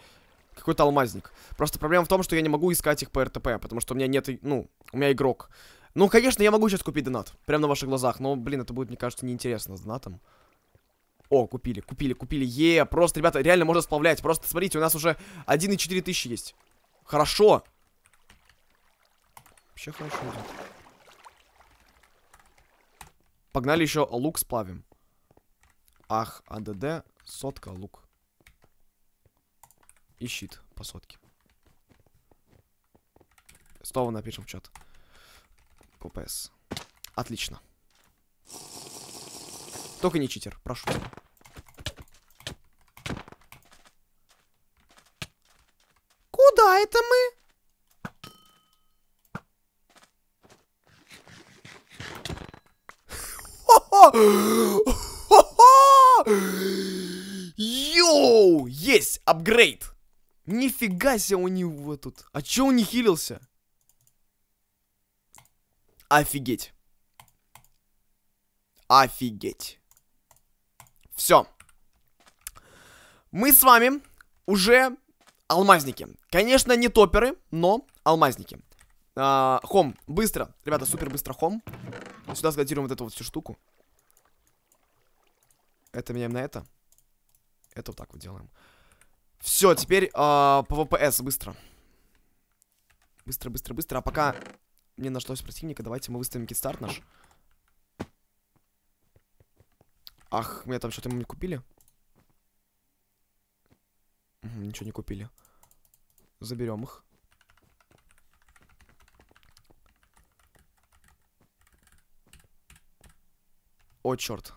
[SPEAKER 1] какой-то алмазник. Просто проблема в том, что я не могу искать их по РТП, потому что у меня нет, ну, у меня игрок. Ну, конечно, я могу сейчас купить донат. Прямо на ваших глазах. Но, блин, это будет, мне кажется, неинтересно с донатом. О, купили, купили, купили. Е, просто, ребята, реально можно сплавлять. Просто, смотрите, у нас уже 1,4 тысячи есть. Хорошо. Вообще хорошо идет. Погнали еще лук сплавим. Ах, АДД, сотка, лук. И щит по сотке. Снова напишем в чат. ППС. Отлично. Только не читер, прошу. Куда это мы? Йоу! Есть! Апгрейд! Нифига себе у него тут. А чё он не хилился? Офигеть. Офигеть. Все. Мы с вами уже алмазники. Конечно, не топеры, но алмазники. А, хом, быстро. Ребята, супер быстро хом. Сюда складируем вот эту вот всю штуку. Это меняем на это. Это вот так вот делаем. Все, теперь э, а, по быстро. Быстро, быстро, быстро. А пока не нашлось противника. Давайте мы выставим китстарт наш. Ах, меня там что-то ему не купили. Ничего не купили. Заберем их. О, черт.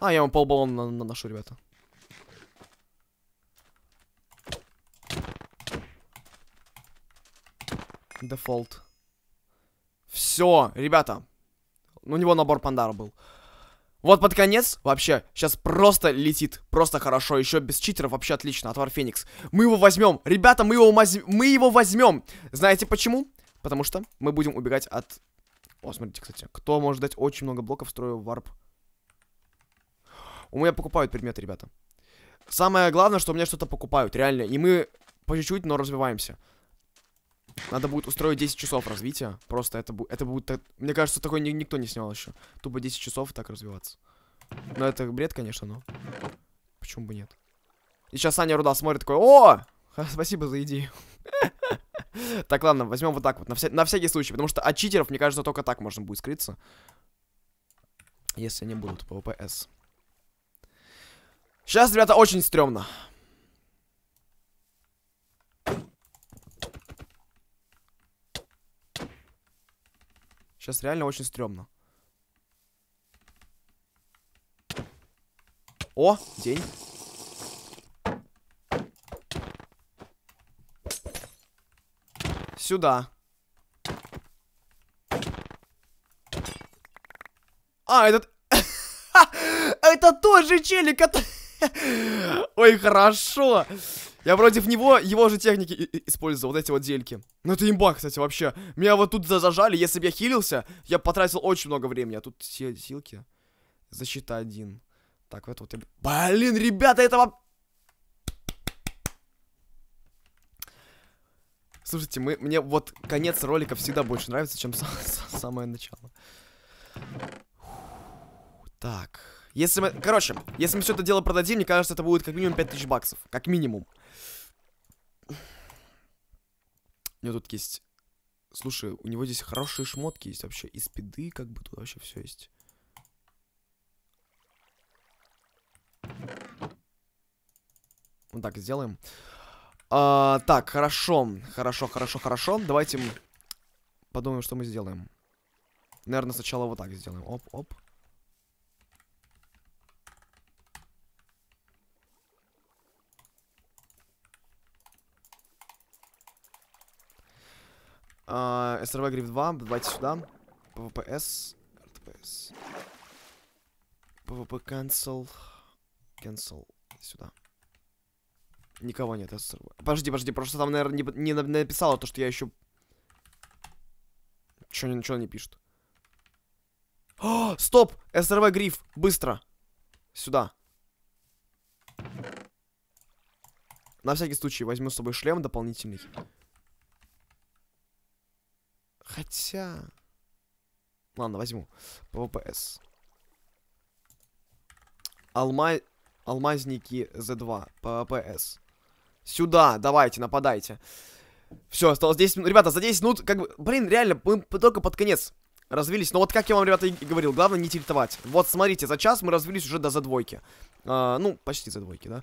[SPEAKER 1] А, я вам полбаллона наношу, ребята. Дефолт. Все, ребята. Ну, у него набор пандара был. Вот под конец, вообще, сейчас просто летит. Просто хорошо, еще без читеров, вообще отлично, отвар Феникс. Мы его возьмем, ребята, мы его, мы его возьмем. Знаете почему? Потому что мы будем убегать от... О, смотрите, кстати, кто может дать очень много блоков, строю варп. У меня покупают предметы, ребята. Самое главное, что у меня что-то покупают, реально. И мы по чуть-чуть, но развиваемся. Надо будет устроить 10 часов развития. Просто это, это будет... Э, мне кажется, такой ни никто не снял еще. Тупо 10 часов так развиваться. Но ну, это бред, конечно, но... Почему бы нет? И сейчас Аня Руда смотрит такой... О! Спасибо за иди. (laughs) Так, ладно, возьмем вот так вот, на, всякий случай. Потому что от читеров, мне кажется, только так можно будет скрыться. Если они будут ПВПС. Сейчас, ребята, очень стрёмно. Сейчас реально очень стрёмно. О, день. Сюда. А, этот... (laughs) Это тоже челик, который... (laughs) Ой, хорошо. Я вроде в него его же техники использовал, вот эти вот дельки. Ну это имба, кстати, вообще. Меня вот тут зажали, если бы я хилился, я потратил очень много времени. А тут сил силки. Защита один. Так, это вот я... Блин, ребята, этого... Слушайте, мы, мне вот конец ролика всегда больше нравится, чем самое начало. Так... Если мы... Короче, если мы все это дело продадим, мне кажется, это будет как минимум 5000 баксов. Как минимум. У него тут есть... Слушай, у него здесь хорошие шмотки есть вообще. И спиды, как бы, тут вообще все есть. Вот так сделаем. А, так, хорошо. Хорошо, хорошо, хорошо. Давайте подумаем, что мы сделаем. Наверное, сначала вот так сделаем. Оп, оп. А, СРВ Гриф 2, давайте сюда. ПВПС. РТПС. ПВП cancel. Cancel. Сюда. Никого нет, СРВ. Подожди, подожди, просто там, наверное, не, не написало то, что я еще... Чё, ничего не пишет. О, стоп! СРВ Гриф, быстро! Сюда. На всякий случай возьму с собой шлем дополнительный. Хотя... Ладно, возьму. ПВПС. Алма... Алмазники З 2 ПВПС. Сюда, давайте, нападайте. Все, осталось 10 минут. Ребята, за 10 минут, как бы... Блин, реально, мы только под конец развились. Но вот как я вам, ребята, и говорил, главное не тильтовать. Вот, смотрите, за час мы развились уже до задвойки. А, ну, почти за двойки, да.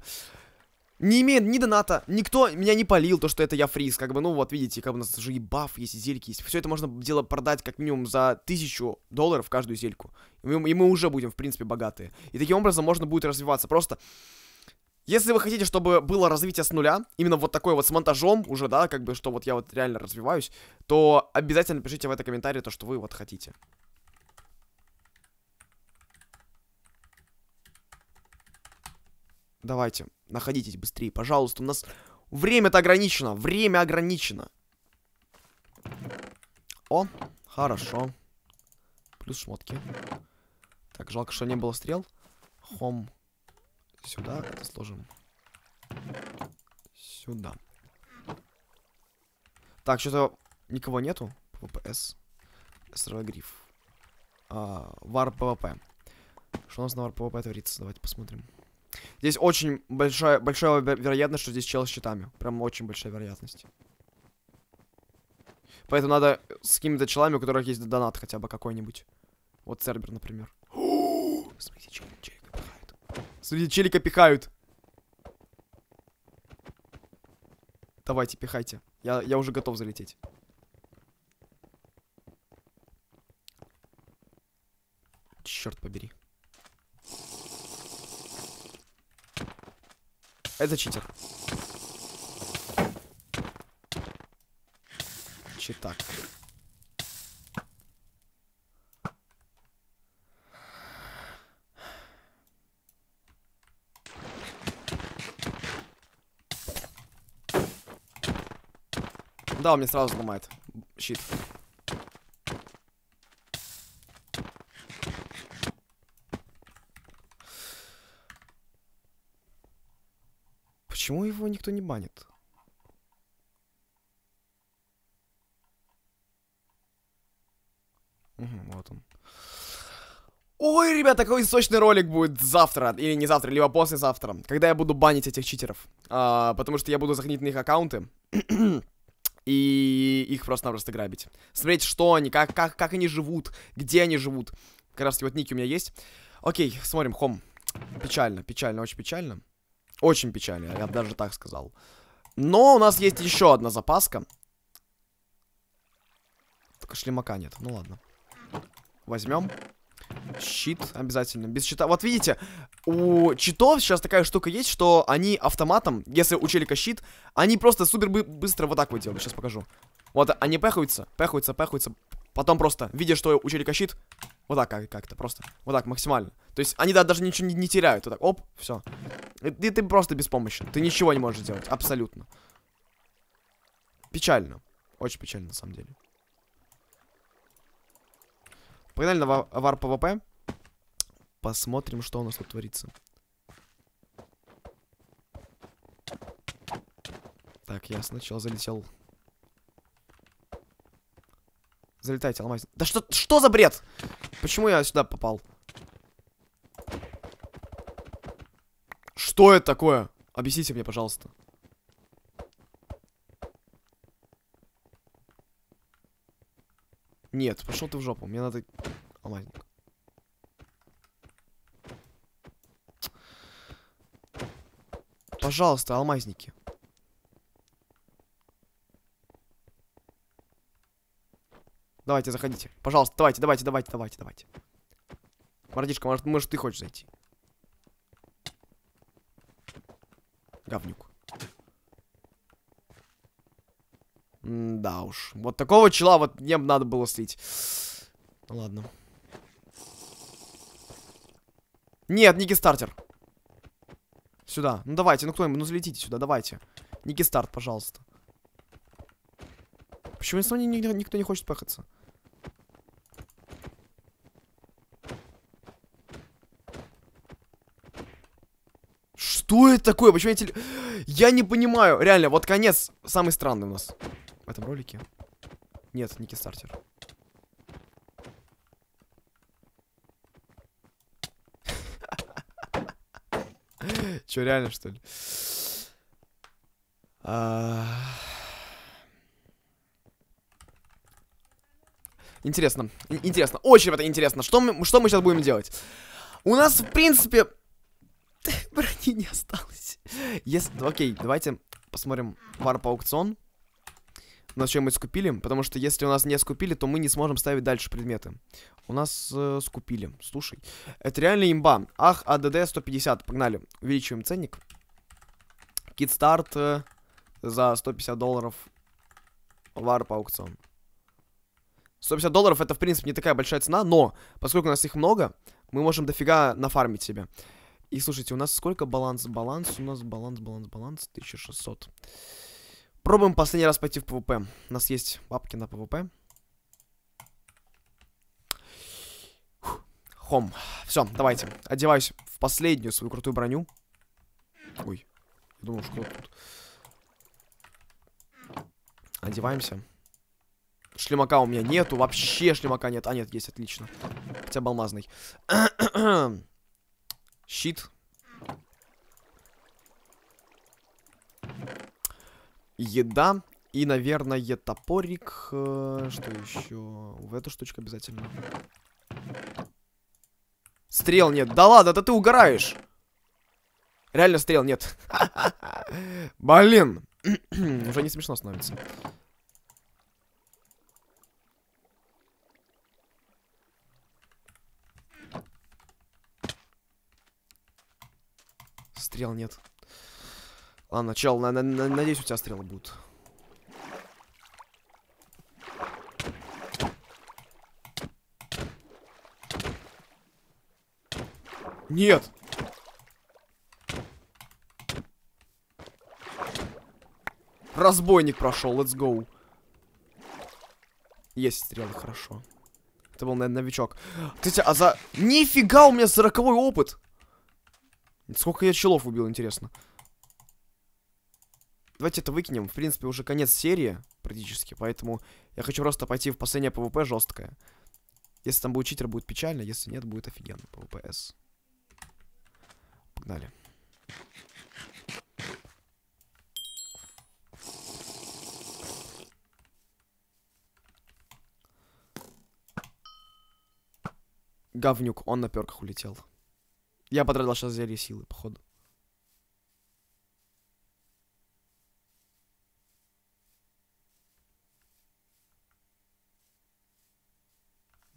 [SPEAKER 1] Не имеет ни доната, никто меня не полил, то, что это я фриз, как бы, ну вот, видите, как бы у нас же и баф есть, и зельки есть. Все это можно дело продать как минимум за тысячу долларов каждую зельку. И мы, и мы уже будем, в принципе, богатые. И таким образом можно будет развиваться. Просто если вы хотите, чтобы было развитие с нуля, именно вот такой вот с монтажом уже, да, как бы, что вот я вот реально развиваюсь, то обязательно пишите в это комментарии то, что вы вот хотите. Давайте, находитесь быстрее, пожалуйста. У нас время-то ограничено. Время ограничено. О, хорошо. Плюс шмотки. Так, жалко, что не было стрел. Хом. Сюда это сложим. Сюда. Так, что-то никого нету. ПВПС. СРВ гриф. А, вар ПВП. Что у нас на вар ПВП творится? Давайте посмотрим. Здесь очень большая, большая вероятность, что здесь чел с читами, Прям очень большая вероятность. Поэтому надо с какими-то челами, у которых есть донат хотя бы какой-нибудь. Вот Сербер, например. (gasps) Смотрите, челика пихают. Смотрите, челика пихают. Давайте, пихайте. Я, я уже готов залететь. Черт побери. Это читер. Читак. Да, он мне сразу ломает щит. Почему его никто не банит? Угу, вот он. Ой, ребят, такой сочный ролик будет завтра, или не завтра, либо послезавтра, когда я буду банить этих читеров. А, потому что я буду заходить на их аккаунты (clears throat) и их просто-напросто грабить. Смотреть, что они, как, как, как они живут, где они живут. Как раз вот ники у меня есть. Окей, смотрим, хом. Печально, печально, очень печально. Очень печально, я бы даже так сказал. Но у нас есть еще одна запаска. Только шлемака нет. Ну ладно. Возьмем. Щит обязательно. Без щита. Вот видите, у читов сейчас такая штука есть, что они автоматом, если у челика щит, они просто супер бы быстро вот так вот делают. Сейчас покажу. Вот они пехаются, пехаются, пехаются. Потом просто, видя, что у челика щит, вот так как-то, просто. Вот так, максимально. То есть они да, даже ничего не, не теряют. Вот так, оп, все. И, и ты просто беспомощен. Ты ничего не можешь сделать, абсолютно. Печально. Очень печально, на самом деле. Погнали на вар, вар ПВП. Посмотрим, что у нас тут творится. Так, я сначала залетел. Залетайте, алмазник. Да что, что за бред? Почему я сюда попал? Что это такое? Объясните мне, пожалуйста. Нет, пошел ты в жопу. Мне надо алмазник. Пожалуйста, алмазники. Давайте, заходите. Пожалуйста, давайте, давайте, давайте, давайте, давайте. Мордишка, может, может ты хочешь зайти? Говнюк. М да уж. Вот такого чела вот мне надо было слить. Ну, ладно. Нет, Ники Стартер. Сюда. Ну давайте, ну кто ему, ну залетите сюда, давайте. Ники Старт, пожалуйста. Почему с вами никто не хочет пехаться? Что это такое? Почему я теле... Я не понимаю. Реально, вот конец самый странный у нас. В этом ролике. Нет, Ники Стартер. (laughs) Че, реально, что ли? А. Интересно, интересно, очень это интересно. Что мы, что мы сейчас будем делать? У нас, в принципе, Монетки (laughs) не осталось. Если... Окей, давайте посмотрим варп-аукцион. На чем мы скупили, потому что если у нас не скупили, то мы не сможем ставить дальше предметы. У нас э, скупили, слушай. Это реально имба. Ах, АДД 150, погнали. Увеличиваем ценник. Китстарт э, за 150 долларов. Варп-аукцион. 150 долларов это, в принципе, не такая большая цена, но поскольку у нас их много, мы можем дофига нафармить себе. И слушайте, у нас сколько баланс? Баланс у нас, баланс, баланс, баланс, 1600. Пробуем последний раз пойти в ПВП. У нас есть папки на ПВП. Хом. Все, давайте. Одеваюсь в последнюю свою крутую броню. Ой. Я думал, что тут. Одеваемся. Шлемака у меня нету. Вообще шлемака нет. А, нет, есть, отлично. Хотя бы алмазный. (clears throat) Щит. Еда. И, наверное, топорик. Э, что еще? в эту штучку обязательно. Стрел нет. Да ладно, да ты угораешь. Реально стрел нет. (laughs) Блин. (clears throat) Уже не смешно становится. стрел нет. Ладно, чел, на на на надеюсь, у тебя стрелы будут. Нет! Разбойник прошел, let's go. Есть стрелы, хорошо. Это был, наверное, новичок. Кстати, а за... Нифига, у меня сороковой опыт! Сколько я челов убил, интересно. Давайте это выкинем. В принципе, уже конец серии практически, поэтому я хочу просто пойти в последнее ПВП жесткое. Если там будет читер, будет печально, если нет, будет офигенно. ПВПС. Погнали. Говнюк, он на перках улетел. Я потратил сейчас зелье силы, походу.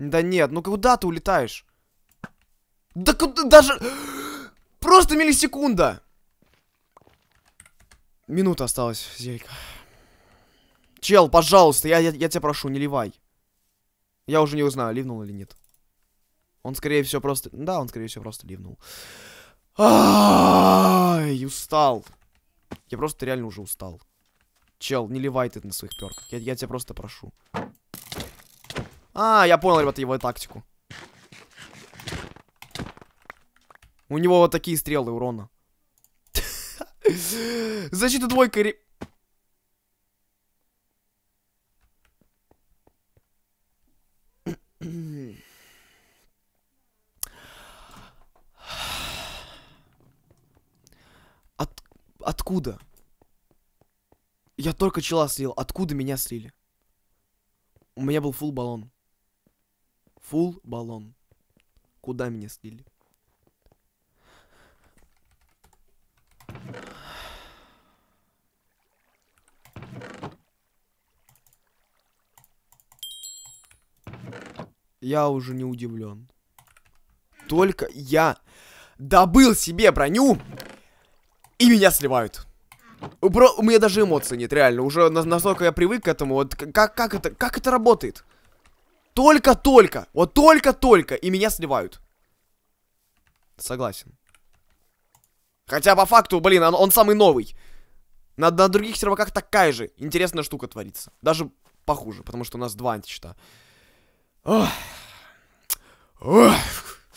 [SPEAKER 1] Да нет, ну куда ты улетаешь? Да куда даже... (gasps) Просто миллисекунда! Минута осталась, зелька. Чел, пожалуйста, я, я, я тебя прошу, не ливай. Я уже не узнаю, ливнул или нет. Он, скорее всего, просто... Да, он, скорее всего, просто ливнул. Ай, устал. Я просто реально уже устал. Чел, не ливай ты на своих перках. Я, я тебя просто прошу. А, я понял, ребята, его тактику. У него вот такие стрелы урона. (laughs) Защита двойка, Откуда? Я только чела слил. Откуда меня слили? У меня был фул баллон. Фул баллон. Куда меня слили? Я уже не удивлен. Только я добыл себе броню и меня сливают. Бро, у меня даже эмоций нет, реально. Уже настолько я привык к этому. Вот как, как, это, как это работает? Только-только, вот только-только, и меня сливают. Согласен. Хотя по факту, блин, он, он самый новый. На, на других серваках такая же интересная штука творится. Даже похуже, потому что у нас два античита. Ох. Ох.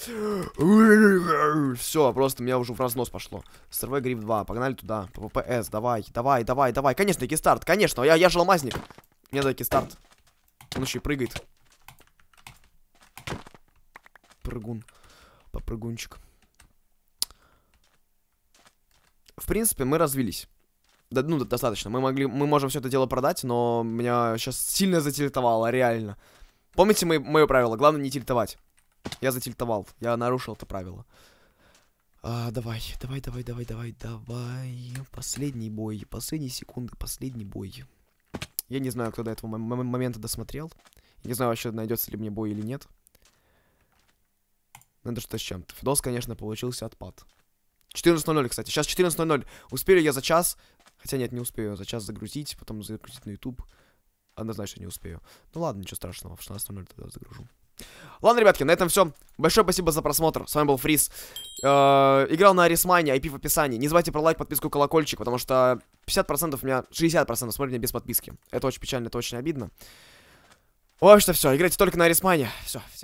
[SPEAKER 1] Все, просто меня уже в разнос пошло. Сырвой гриф 2, погнали туда. ППС, давай, давай, давай, давай. Конечно, кистарт, конечно, я, я же алмазник. Мне дай кистарт. Он еще и прыгает. Прыгун. Попрыгунчик. В принципе, мы развились. Да, ну, достаточно. Мы могли, мы можем все это дело продать, но меня сейчас сильно затильтовало, реально. Помните мои, мое правило? Главное не тильтовать. Я затильтовал. Я нарушил это правило. А, давай, давай, давай, давай, давай, давай. Последний бой. Последние секунды, последний бой. Я не знаю, кто до этого момента досмотрел. не знаю вообще, найдется ли мне бой или нет. Надо что-то с чем-то. Фидос, конечно, получился отпад. 14.00, кстати. Сейчас 14.00. Успею я за час. Хотя нет, не успею. За час загрузить, потом загрузить на YouTube. Однозначно не успею. Ну ладно, ничего страшного. В 16.00 тогда загружу. Ладно, ребятки, на этом все. Большое спасибо за просмотр. С вами был Фриз. Э, играл на Арисмане, IP в описании. Не забывайте про лайк, подписку, колокольчик, потому что 50% у меня, 60% смотрят меня без подписки. Это очень печально, это очень обидно. В общем-то, все. Играйте только на Арисмане. Все, всем...